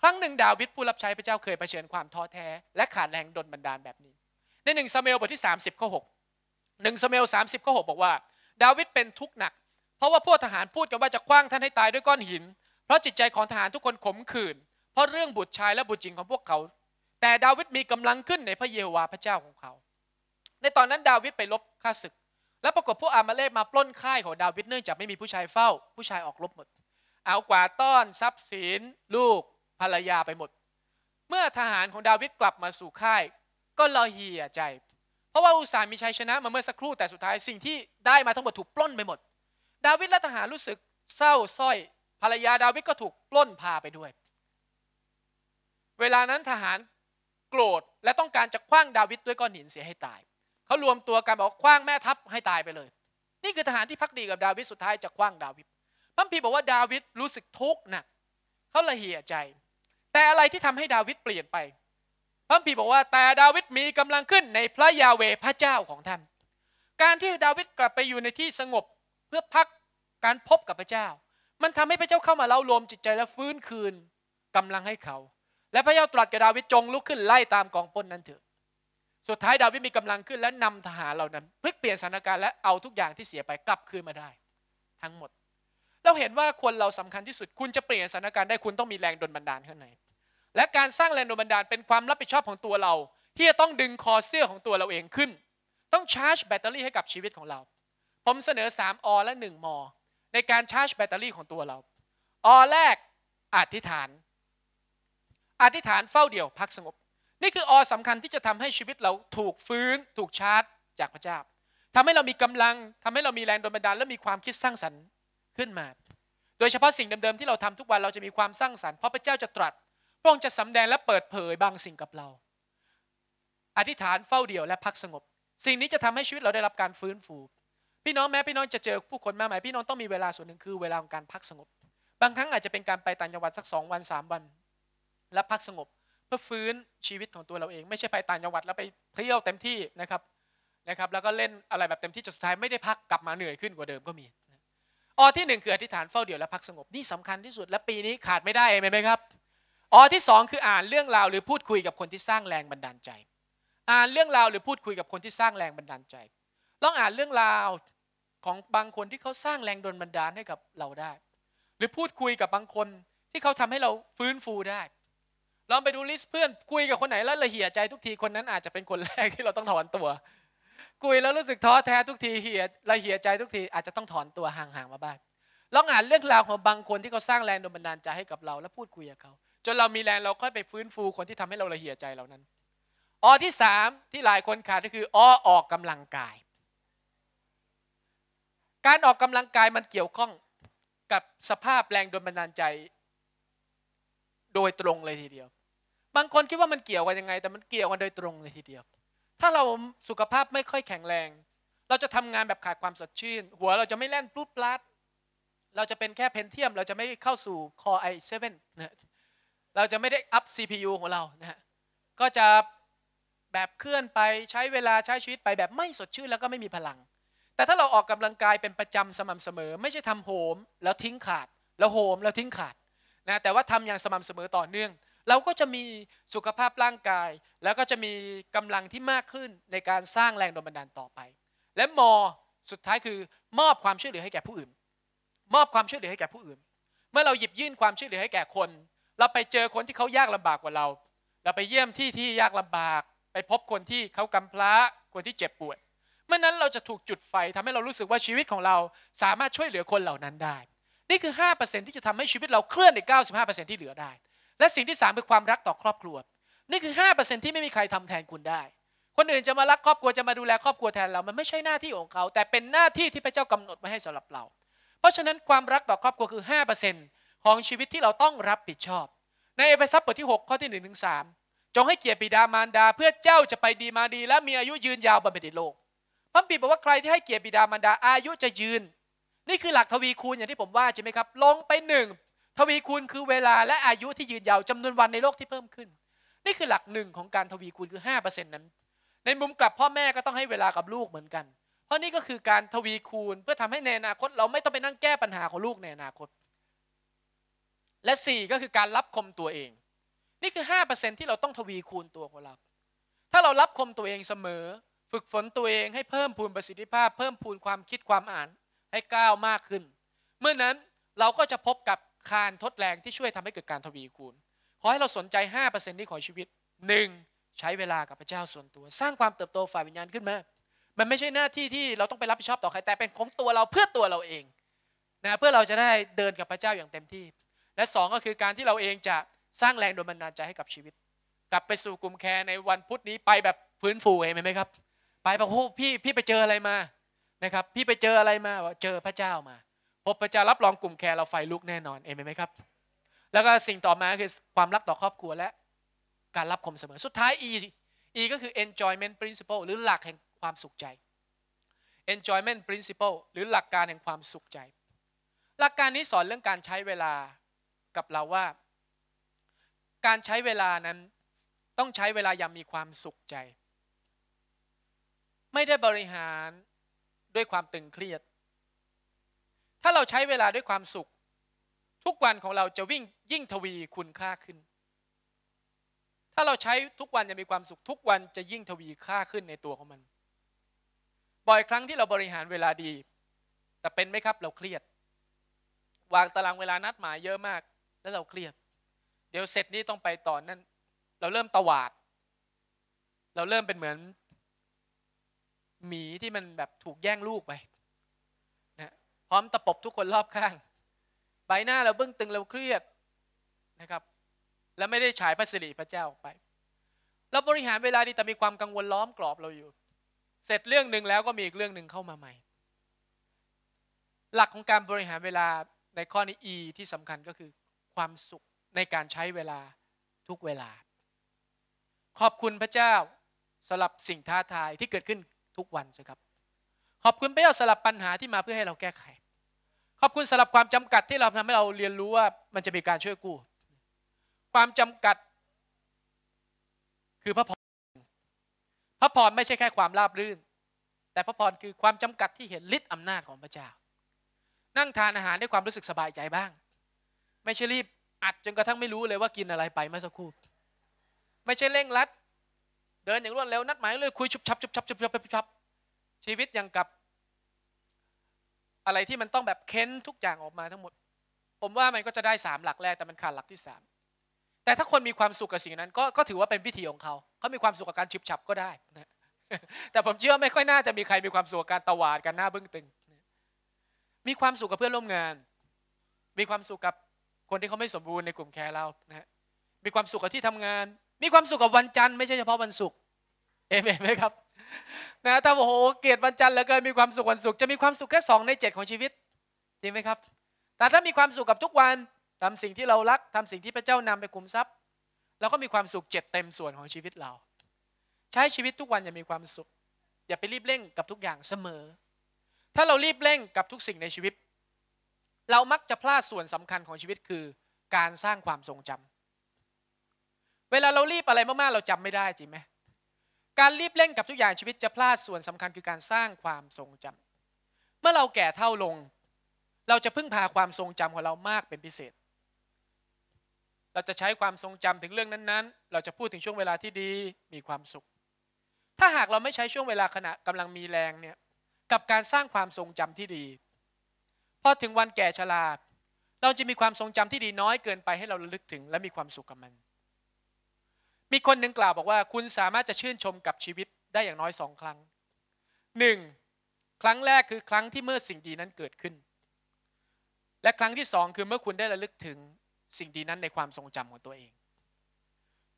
ครั้งหนึ่งดาวิดผู้รับใช้พระเจ้าเคยเผชิญความท้อแท้ และขาดแรงดนบันดาลแบบนี้ในหนึ่งซาเมลบทที่30ข้อหกหนึ่งซาเมลิบข้อหบอกว่า ดาวิดเป็นทุกข์หนัก เพราะว่าพวกทหารพูดกันว่าจะคว้างท่านให้ตายด้วยก้อนหิน เพราะจิตใจของทหารทุกคนขมขื่นเพราะเรื่องบุตรชายและบุตรหญิงของพวกเขา แต่ดาวิดมีกำลังขึ้นในพระเยโฮวาห์พระเจ้าของเขา ในตอนนั้นดาวิดไปลบค่าศึก แล้วปรากฏพวกอามาเลกมาปล้นค่ายของดาวิดเนื่องจากไม่มีผู้ชายเฝ้าผู้ชายออกลบหมด เอากวาดต้อนทรัพย์สิน ลูก ภรรยาไปหมด เมื่อทหารของดาวิดกลับมาสู่ค่าย ก็ละเหียใจ เพราะว่าอุตส่าห์มีชัยชนะมาเมื่อสักครู่แต่สุดท้ายสิ่งที่ได้มาทั้งหมดถูกปล้นไปหมด ดาวิดและทหารรู้สึกเศร้าส้อยภรรยาดาวิดก็ถูกปล้นพาไปด้วยเวลานั้นทหารโกรธและต้องการจะคว้างดาวิดด้วยก้อนหินเสียให้ตายเขารวมตัวกันบอกคว้างแม่ทัพให้ตายไปเลยนี่คือทหารที่พักดีกับดาวิดสุดท้ายจะคว้างดาวิดพระพีบอกว่าดาวิดรู้สึกทุกข์นะเขาละเหี่ยใจ แต่อะไรที่ทำให้ดาวิดเปลี่ยนไปพระพีบอกว่า แต่ดาวิดมีกำลังขึ้นในพระยาเวพระเจ้าของท่านการที่ดาวิดกลับไปอยู่ในที่สงบเพื่อพักการพบกับพระเจ้า มันทำให้พระเจ้าเข้ามาเล่ารวมจิตใจและฟื้นคืนกำลังให้เขาและพระเจ้าตรัสกับดาวิดจงลุกขึ้นไล่ตามกองพลนั้นเถิดสุดท้ายดาวิดมีกำลังขึ้น และนำทหารเหล่านั้นพลิกเปลี่ยนสถานการณ์และเอาทุกอย่างที่เสียไปกลับคืนมาได้ ทั้งหมด เราเห็นว่าคนเราสำคัญที่สุดคุณ จะเปลี่ยนสถานการณ์ได้คุณต้องมีแรงดลบันดาลข้างในและการสร้างแรงดลบันดาลเป็นความรับผิดชอบของตัวเรา ที่จะต้องดึงคอเสื้อของตัวเราเองขึ้น ต้องชาร์จแบตเตอรี่ให้กับชีวิตของเรา ผมเสนอ3อและ1มในการชาร์จแบตเตอรี่ของตัวเรา อแรกอธิษฐานอธิษฐานเฝ้าเดี่ยว พักสงบ นี่คืออสำคัญที่จะทำให้ชีวิตเราถูกฟื้น ถูกชาร์จจากพระเจ้าทำให้เรามีกำลังทำให้เรามีแรงดลบันดาลและมีความคิดสร้างสรรค์ขึ้นมา โดยเฉพาะสิ่งเดิมๆ ที่เราทำทุกวันเราจะมีความสร้างสรรค์ เพราะพระเจ้าจะตรัสพระองค์จะสำแดงและเปิดเผยบางสิ่งกับเรา อธิษฐานเฝ้าเดี่ยวและพักสงบ สิ่งนี้จะทำให้ชีวิตเราได้รับการฟื้นฟูพี่น้องแม้พี่น้องจะเจอผู้คนมากมายพี่น้องต้องมีเวลาส่วนหนึ่งคือเวลาของการพักสงบ บางครั้งอาจจะเป็นการไปต่างจังหวัดสักสองวันสามวันและพักสงบเพื่อฟื้นชีวิตของตัวเราเอง ไม่ใช่ไปต่างจังหวัดแล้วไปเที่ยวเต็มที่นะครับนะครับแล้วก็เล่นอะไรแบบเต็มที่จนสุดท้ายไม่ได้พักกลับมาเหนื่อยขึ้นกว่าเดิมก็มีออที่หนึ่งคืออธิษฐานเฝ้าเดี่ยวและพักสงบนี่สำคัญที่สุดและปีนี้ขาดไม่ได้ไหมครับออที่สองคืออ่านเรื่องราวหรือพูดคุยกับคนที่สร้างแรงบันดาลใจ อ่านเรื่องราวหรือพูดคุยกับคนที่สร้างแรงบันดาลใจลองอ่านเรื่องราวของบางคนที่เขาสร้างแรงดลบันดาลให้กับเราได้ หรือพูดคุยกับบางคนที่เขาทำให้เราฟื้นฟูได้ลองไปดูลิสต์เพื่อนคุยกับคนไหนแล้วละเหี่ยใจทุกทีคนนั้นอาจจะเป็นคนแรกที่เราต้องถอนตัวคุยแล้วรู้สึกท้อแท้ทุกทีเหี่ยละเหี่ยใจทุกทีอาจจะต้องถอนตัวห่างๆมาบ้างลองอ่านเรื่องราวของบางคนที่เขาสร้างแรงดลบันดาลใจให้กับเรา แล้วพูดคุยกับเขา จนเรามีแรงเราค่อยไปฟื้นฟูคนที่ทำให้เราละเหี่ยใจเหล่านั้น ออที่สามที่หลายคนขาดก็คืออ้อออกกำลังกาย การออกกำลังกายมันเกี่ยวข้องกับสภาพแรงดลบันดาลใจโดยตรงเลยทีเดียว บางคนคิดว่ามันเกี่ยวกันยังไง แต่มันเกี่ยวกันโดยตรงเลยทีเดียว ถ้าเราสุขภาพไม่ค่อยแข็งแรง เราจะทำงานแบบขาดความสดชื่น หัวเราจะไม่แล่นปลุ๊บปลัดเราจะเป็นแค่เพนเทียม เราจะไม่เข้าสู่คอไอเซเว่นะเราจะไม่ได้อัพ CPU ของเรานะก็จะแบบเคลื่อนไปใช้เวลาใช้ชีวิตไปแบบไม่สดชื่นแล้วก็ไม่มีพลัง แต่ถ้าเราออกกำลังกายเป็นประจำสม่ำเสมอ ไม่ใช่ทำโหมแล้วทิ้งขาด แล้วโหมแล้วทิ้งขาดนะแต่ว่าทำอย่างสม่ำเสมอต่อเนื่อง เราก็จะมีสุขภาพร่างกาย แล้วก็จะมีกำลังที่มากขึ้นในการสร้างแรงดลบันดาลต่อไป และมอสุดท้ายคือมอบความช่วยเหลือให้แก่ผู้อื่น มอบความช่วยเหลือให้แก่ผู้อื่น เมื่อเราหยิบยื่นความช่วยเหลือให้แก่คน เราไปเจอคนที่เขายากลำบากกว่าเรา เราไปเยี่ยมที่ที่ยากลำบาก ไปพบคนที่เขากำพร้าคนที่เจ็บป่วยเมื่อนั้นเราจะถูกจุดไฟทำให้เรารู้สึกว่าชีวิตของเราสามารถช่วยเหลือคนเหล่านั้นได้นี่คือ5%ที่จะทำให้ชีวิตเราเคลื่อนอน95%ที่เหลือได้ และสิ่งที่ 3 คือความรักต่อครอบครัว นี่คือ 5%ที่ไม่มีใครทำแทนคุณได้ คนอื่นจะมารักครอบครัวจะมาดูแลครอบครัวแทนเรา มันไม่ใช่หน้าที่ของเขา แต่เป็นหน้าที่ที่พระเจ้ากำหนดไว้ให้สำหรับเรา เพราะฉะนั้นความรักต่อครอบครัวคือ5%ของชีวิตที่เราต้องรับผิดชอบ ในเอเฟซัสบทที่ 6ข้อที่1นึถึงสจงให้เกียรติบิดามารดาเพื่อเจ้าจะไปดีมาดีและมีอายุยืนยาวบนแผ่นดินโลก พระบิดบอกว่าใครที่ให้เกียรติบิดามารดาอายุจะยืนนี่คือหลักทวีคูณอย่างที่ผมว่าใช่ไหมครับลงไปหนึ่งทวีคูณคือเวลาและอายุที่ยืนยาวจำนวนวันในโลกที่เพิ่มขึ้น นี่คือหลักหนึ่งของการทวีคูณคือ 5%นั้น ในมุมกลับพ่อแม่ก็ต้องให้เวลากับลูกเหมือนกัน เพราะนี่ก็คือการทวีคูณ เพื่อทำให้ในอนาคต เราไม่ต้องไปนั่งแก้ปัญหาของลูกในอนาคต และ 4 ก็คือการรับคมตัวเอง นี่คือ 5%ที่เราต้องทวีคูณตัวของเรา ถ้าเรารับคมตัวเองเสมอ ฝึกฝนตัวเอง ให้เพิ่มพูนประสิทธิภาพ เพิ่มพูนความคิดความอ่านให้ก้าวมากขึ้น เมื่อนั้นเราก็จะพบกับคานทดแรงที่ช่วยทำให้เกิดการทวีคูณ ขอให้เราสนใจ5%นี้ของชีวิต 1. ใช้เวลากับพระเจ้าส่วนตัว สร้างความเติบโตฝ่ายวิญญาณขึ้นมามันไม่ใช่หน้าที่ที่เราต้องไปรับผิดชอบต่อใครแต่เป็นของตัวเราเพื่อตัวเราเองนะเพื่อเราจะได้เดินกับพระเจ้าอย่างเต็มที่ และ 2 ก็คือการที่เราเองจะสร้างแรงโดลบรรดาใจให้กับชีวิต กลับไปสู่กลุ่มแคร์ในวันพุธนี้ไปแบบฟื้นฟูเองไหมครับไปพรบอกพี่พี่ไปเจออะไรมานะครับพี่ไปเจออะไรมาเจอพระเจ้ามา พบพระเจ้ารับรองกลุ่มแคร์เราไฟลุกแน่นอนเอเมนไหมครับ แล้วก็สิ่งต่อมาคือความรักต่อครอบครัวและ การรับคมเสมอสุดท้าย E E ก็คือ enjoyment principle หรือหลักแห่งความสุขใจ enjoyment principle หรือหลักการแห่งความสุขใจ หลักการนี้สอนเรื่องการใช้เวลากับเราว่า การใช้เวลานั้น ต้องใช้เวลาอย่างมีความสุขใจ ไม่ได้บริหารด้วยความตึงเครียด ถ้าเราใช้เวลาด้วยความสุข ทุกวันของเราจะวิ่งยิ่งทวีคุณค่าขึ้น ถ้าเราใช้ทุกวันจะมีความสุขทุกวันจะยิ่งทวีค่าขึ้นในตัวของมัน บ่อยครั้งที่เราบริหารเวลาดี แต่เป็นไหมครับเราเครียด วางตารางเวลานัดหมายเยอะมากแล้วเราเครียด เดี๋ยวเสร็จนี่ต้องไปต่อนนั่นเราเริ่มตวาด เราเริ่มเป็นเหมือนหมีที่มันแบบถูกแย่งลูกไปนะพร้อมตะปบทุกคนรอบข้าง ใบหน้าเราเบื้องตึงเราเครียดนะครับ แล้วไม่ได้ฉายพระสิริพระเจ้าออกไป เราบริหารเวลาดีแต่มีความกังวลล้อมกรอบเราอยู่ เสร็จเรื่องหนึ่งแล้วก็มีอีกเรื่องหนึ่งเข้ามาใหม่ หลักของการบริหารเวลาในข้อนี้ E ที่สำคัญก็คือ ความสุขในการใช้เวลาทุกเวลาขอบคุณพระเจ้าสำหรับสิ่งท้าทายที่เกิดขึ้นทุกวันสิครับ ขอบคุณพระเจ้าสำหรับปัญหาที่มาเพื่อให้เราแก้ไข ขอบคุณสำหรับความจำกัดที่เราทำให้เราเรียนรู้ว่า มันจะมีการช่วยกู้ความจำกัดคือพระพร พระพรไม่ใช่แค่ ความราบรื่น แต่พระพรคือความจำกัดที่เห็นฤทธิ์อำนาจของพระเจ้า นั่งทานอาหารด้วยความรู้สึกสบายใจบ้าง ไม่ใช่รีบอัดจนกระทั่งไม่รู้เลยว่ากินอะไรไปเมื่อสักครู่ ไม่ใช่เร่งรัดเดินอย่างรวดเร็วนัดหมายเลยคุยชุบชับชุบชับชุบชับชุบชับชีวิต อย่างกับอะไรที่มันต้องแบบเค้นทุกอย่างออกมาทั้งหมด ผมว่ามันก็จะได้สามหลักแรกแต่มันขาดหลักที่สามแต่ถ้าคนมีความสุขกับสิ่งนั้นก็ก็ถือว่าเป็นวิธีของเขาเขามีความสุขกับการชุบชับก็ได้แต่ผมเชื่อไม่ค่อยน่าจะมีใครมีความสุขกับการตวาดกันหน้าบึ้งตึงมีความสุขกับเพื่อนร่วมงาน มีความสุขกับคนที่เขาไม่สมบูรณ์ในกลุ่มแคร์เรานะมีความสุขกับที่ทำงานมีความสุขกับวันจันทร์ไม่ใช่เฉพาะวันศุกร์ เอเมนไหมครับ นะถ้าโอ้โห เกลียดวันจันทร์แล้วก็มีความสุขวันศุกร์จะมีความสุขแค่สองในเจ็ดของชีวิตจริงไหมครับ แต่ถ้ามีความสุขกับทุกวันทำสิ่งที่เรารักทำสิ่งที่พระเจ้านำไปคุมทรัพย์เราก็มีความสุขเจ็ดเต็มส่วนของชีวิตเรา ใช้ชีวิตทุกวัน อย่ามีความสุข อย่าไปรีบเร่งกับทุกอย่างเสมอ ถ้าเรารีบเร่งกับทุกสิ่งในชีวิต เรามักจะพลาดส่วนสำคัญของชีวิตคือการสร้างความทรงจำเวลาเรารีบอะไรมากๆ เราจำไม่ได้จริงไหมการรีบเร่งกับทุกอย่างชีวิตจะพลาดส่วนสำคัญคือการสร้างความทรงจำ เมื่อเราแก่เท่าลง เราจะพึ่งพาความทรงจำของเรามากเป็นพิเศษ เราจะใช้ความทรงจำถึงเรื่องนั้น ๆ เราจะพูดถึงช่วงเวลาที่ดีมีความสุข ถ้าหากเราไม่ใช้ช่วงเวลาขณะกำลังมีแรงเนี่ย กับการสร้างความทรงจำที่ดี พอถึงวันแก่ชรา เราจะมีความทรงจำที่ดีน้อยเกินไปให้เราลึกถึงและมีความสุขกับมันมีคนหนึ่งกล่าวบอกว่าคุณสามารถจะชื่นชมกับชีวิตได้อย่างน้อยสองครั้งหนึ่งครั้งแรกคือครั้งที่เมื่อสิ่งดีนั้นเกิดขึ้น และครั้งที่สองคือเมื่อคุณได้ระลึกถึงสิ่งดีนั้นในความทรงจำของตัวเอง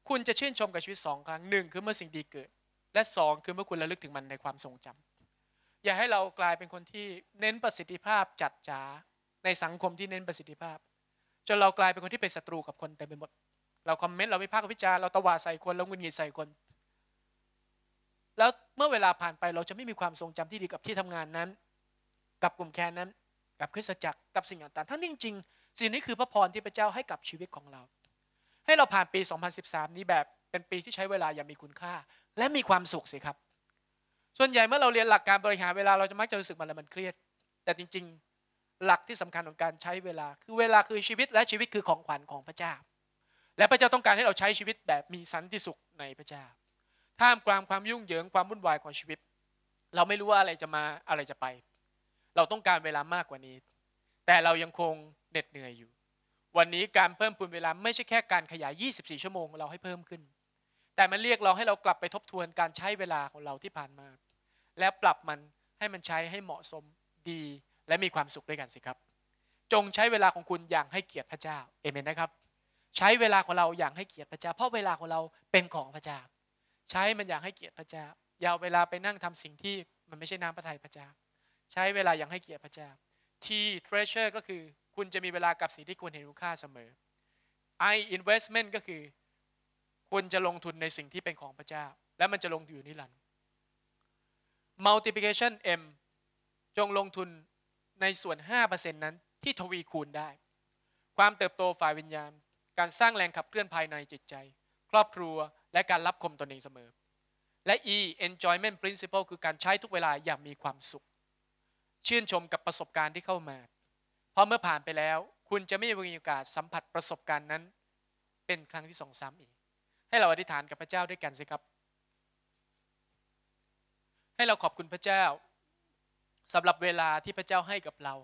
คุณจะชื่นชมกับชีวิตสองครั้งหนึ่งคือเมื่อสิ่งดีเกิด และสองคือเมื่อคุณระลึกถึงมันในความทรงจำ อย่าให้เรากลายเป็นคนที่เน้นประสิทธิภาพจัดจ้าในสังคมที่เน้นประสิทธิภาพ จนเรากลายเป็นคนที่เป็นศัตรูกับคนเต็มไปหมดเราคอมเมนต์เราไม่พากวิจารเราตวาใส่คนเราหงุดหงิดใส่คน แล้วเมื่อเวลาผ่านไปเราจะไม่มีความทรงจำที่ดีกับที่ทำงานนั้น กับกลุ่มแคนนั้น กับคริสตจักรกับสิ่งต่างๆทั้งจริงๆ สิ่งนี้คือพระพรที่พระเจ้าให้กับชีวิตของเรา ให้เราผ่านปี 2013 นี้แบบเป็นปีที่ใช้เวลาอย่างมีคุณค่า และมีความสุขสิครับ ส่วนใหญ่เมื่อเราเรียนหลักการบริหารเวลาเราจะมักจะรู้สึกมันละมันเครียด แต่จริง ๆ หลักที่สำคัญของการใช้เวลาคือเวลาคือชีวิตและชีวิตคือของขวัญของพระเจ้าและพระเจ้าต้องการให้เราใช้ชีวิตแบบมีสันติสุขในพระเจ้า ท่ามกลางความยุ่งเหยิงความวุ่นวายของชีวิต เราไม่รู้ว่าอะไรจะมาอะไรจะไป เราต้องการเวลามากกว่านี้ แต่เรายังคงเหน็ดเหนื่อยอยู่ วันนี้การเพิ่มปูนเวลาไม่ใช่แค่การขยาย 24 ชั่วโมงเราให้เพิ่มขึ้น แต่มันเรียกเราให้เรากลับไปทบทวนการใช้เวลาของเราที่ผ่านมาและปรับมันให้มันใช้ให้เหมาะสมดีและมีความสุขด้วยกันสิครับ จงใช้เวลาของคุณอย่างให้เกียรติพระเจ้า เอเมนนะครับใช้เวลาของเราอย่างให้เกียรติพระเจ้าเพราะเวลาของเราเป็นของพระเจ้าใช้มันอย่างให้เกียรติพระเจ้าอย่าเวลาไปนั่งทำสิ่งที่มันไม่ใช่น้ำพระทัยพระเจ้าใช้เวลาอย่างให้เกียรติพระเจ้าที่ treasure ก็คือคุณจะมีเวลากับสิ่งที่คุณเห็นคุณค่าเสมอ I investment ก็คือ คุณจะลงทุนในสิ่งที่เป็นของพระเจ้า และมันจะลงอยู่นิรันดร์ multiplication M จงลงทุนในส่วน5%นั้นที่ทวีคูณได้ ความเติบโตฝ่ายวิญญาณการสร้างแรงขับเคลื่อนภายในจิตใจ ครอบครัวและการรับคมตนเองเสมอ และ E enjoyment principle คือการใช้ทุกเวลาอย่างมีความสุข ชื่นชมกับประสบการณ์ที่เข้ามา เพราะเมื่อผ่านไปแล้ว คุณจะไม่มีโอกาสสัมผัสประสบการณ์นั้น เป็นครั้งที่สองซ้ำอีก ให้เราอธิษฐานกับพระเจ้าด้วยกันสิครับ ให้เราขอบคุณพระเจ้าสำหรับเวลาที่พระเจ้าให้กับเรา